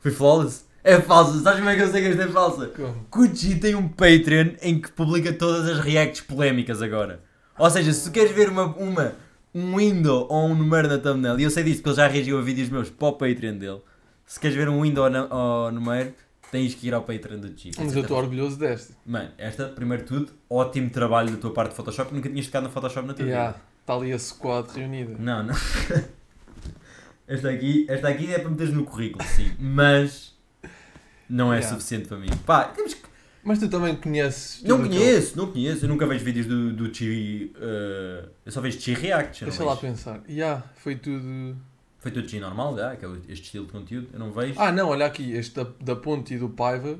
foi flawless? É falsa. Sabes como é que eu sei que esta é falsa? Como? Kuchi tem um Patreon em que publica todas as reacts polémicas agora. Ou seja, se tu queres ver uma, uma um window ou um número na thumbnail, e eu sei disso porque ele já reagiu a vídeos meus para o Patreon dele. Se queres ver um window ou, um ou número, tens que ir ao Patreon do Chico. Mas eu estou orgulhoso desta. Mano, esta, primeiro de tudo, ótimo trabalho da tua parte de Photoshop, nunca tinhas tocado no Photoshop na tua yeah, vida. Está ali a squad reunida. Não, não. *laughs* esta aqui, esta aqui é para meteres no currículo, sim, mas não é yeah. suficiente para mim. Pá, temos que. Mas tu também conheces. Não conheço, não conheço. Eu nunca vejo vídeos do, do Chi. Uh, eu só vejo Chi React. Deixa lá pensar. Ya, yeah, foi tudo feito de normal, já, que é este estilo de conteúdo, eu não vejo. Ah, não, olha aqui, este da, da Ponte e do Paiva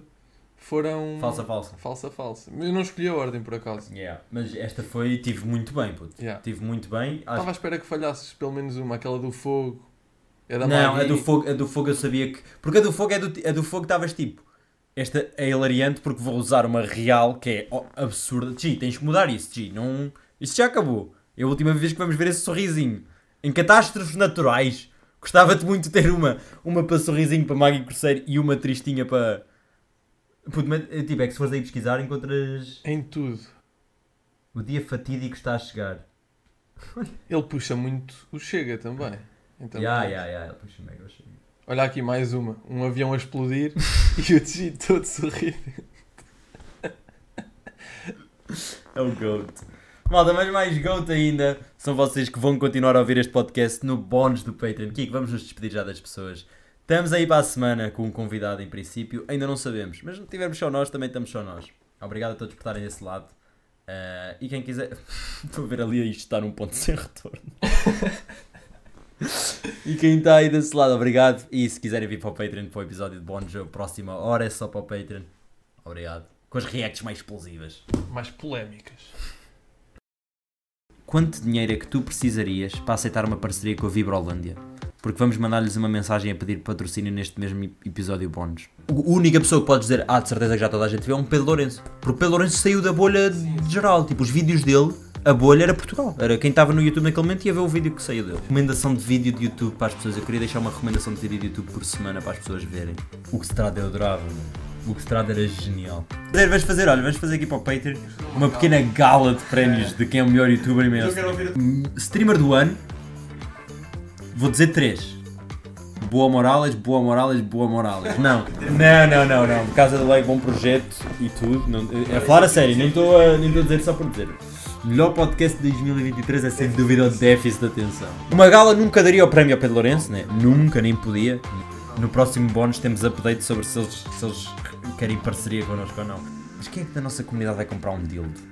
foram. Falsa, falsa. Falsa, falsa. Eu não escolhi a ordem por acaso. Yeah. Mas esta foi, tive muito bem, puto. Yeah. Tive muito bem. Estava Acho... à espera que falhasses pelo menos uma, aquela do fogo. É da não, a do, fogo, a do fogo eu sabia que. Porque a do fogo é do, a do fogo estavas tipo. Esta é hilariante porque vou usar uma real que é oh, absurda. G, tens que mudar isso, G. Não... Isso já acabou. É a última vez que vamos ver esse sorrisinho. Em catástrofes naturais Gostava-te muito de ter uma, uma para sorrisinho para Maggie Cruzeiro e uma tristinha para. Puto, eh, tipo, é que se fores aí pesquisar encontras. Em tudo. O dia fatídico está a chegar. *laughs* Ele puxa muito o Chega também. Então, yeah, yeah, yeah, ele puxa mega o Chega. Olha aqui mais uma. Um avião a explodir *laughs* e o Tiji todo sorrindo. É o GOAT. Malta, mas mais goat ainda são vocês que vão continuar a ouvir este podcast no bónus do Patreon. Kiko, vamos nos despedir já das pessoas. Estamos aí para a semana com um convidado em princípio, ainda não sabemos, mas se tivermos só nós, também estamos só nós. Obrigado a todos por estarem desse lado. Uh, e quem quiser. *laughs* Estou a ver ali isto está num ponto sem retorno. e quem está aí desse lado, obrigado. E se quiserem vir para o Patreon para o episódio de bónus, a próxima hora é só para o Patreon. Obrigado. Com as reacts mais explosivas. Mais polémicas quanto dinheiro é que tu precisarias para aceitar uma parceria com a Vibrolândia? Porque vamos mandar-lhes uma mensagem a pedir patrocínio neste mesmo episódio bónus. A única pessoa que pode dizer, ah, de certeza que já toda a gente vê é um Pedro Lourenço. Porque o Pedro Lourenço saiu da bolha geral. Tipo, os vídeos dele a bolha era Portugal. Era quem estava no YouTube naquele momento ia ver o vídeo que saiu dele. Recomendação de vídeo de YouTube para as pessoas. Eu queria deixar uma recomendação de vídeo de YouTube por semana para as pessoas verem. O que se trata é adorável, mano. O Strada era genial. Vamos fazer, olha, vamos fazer aqui para o Patreon uma pequena gala de prémios de quem é o melhor youtuber e melhor streamer. streamer do ano. Vou dizer três. Boa Morales, Boa Morales, Boa Morales. Não, não, não, não, não. Por causa do like, bom projeto e tudo. Não, é a falar a sério, nem estou a, nem estou a dizer só por dizer. melhor podcast de 2023 é sem dúvida o déficit de atenção. Uma gala nunca daria o prémio ao Pedro Lourenço, né? Nunca, nem podia. No próximo bónus temos update sobre se eles, se eles querem parceria connosco ou não. Mas quem é que da nossa comunidade vai comprar um dildo?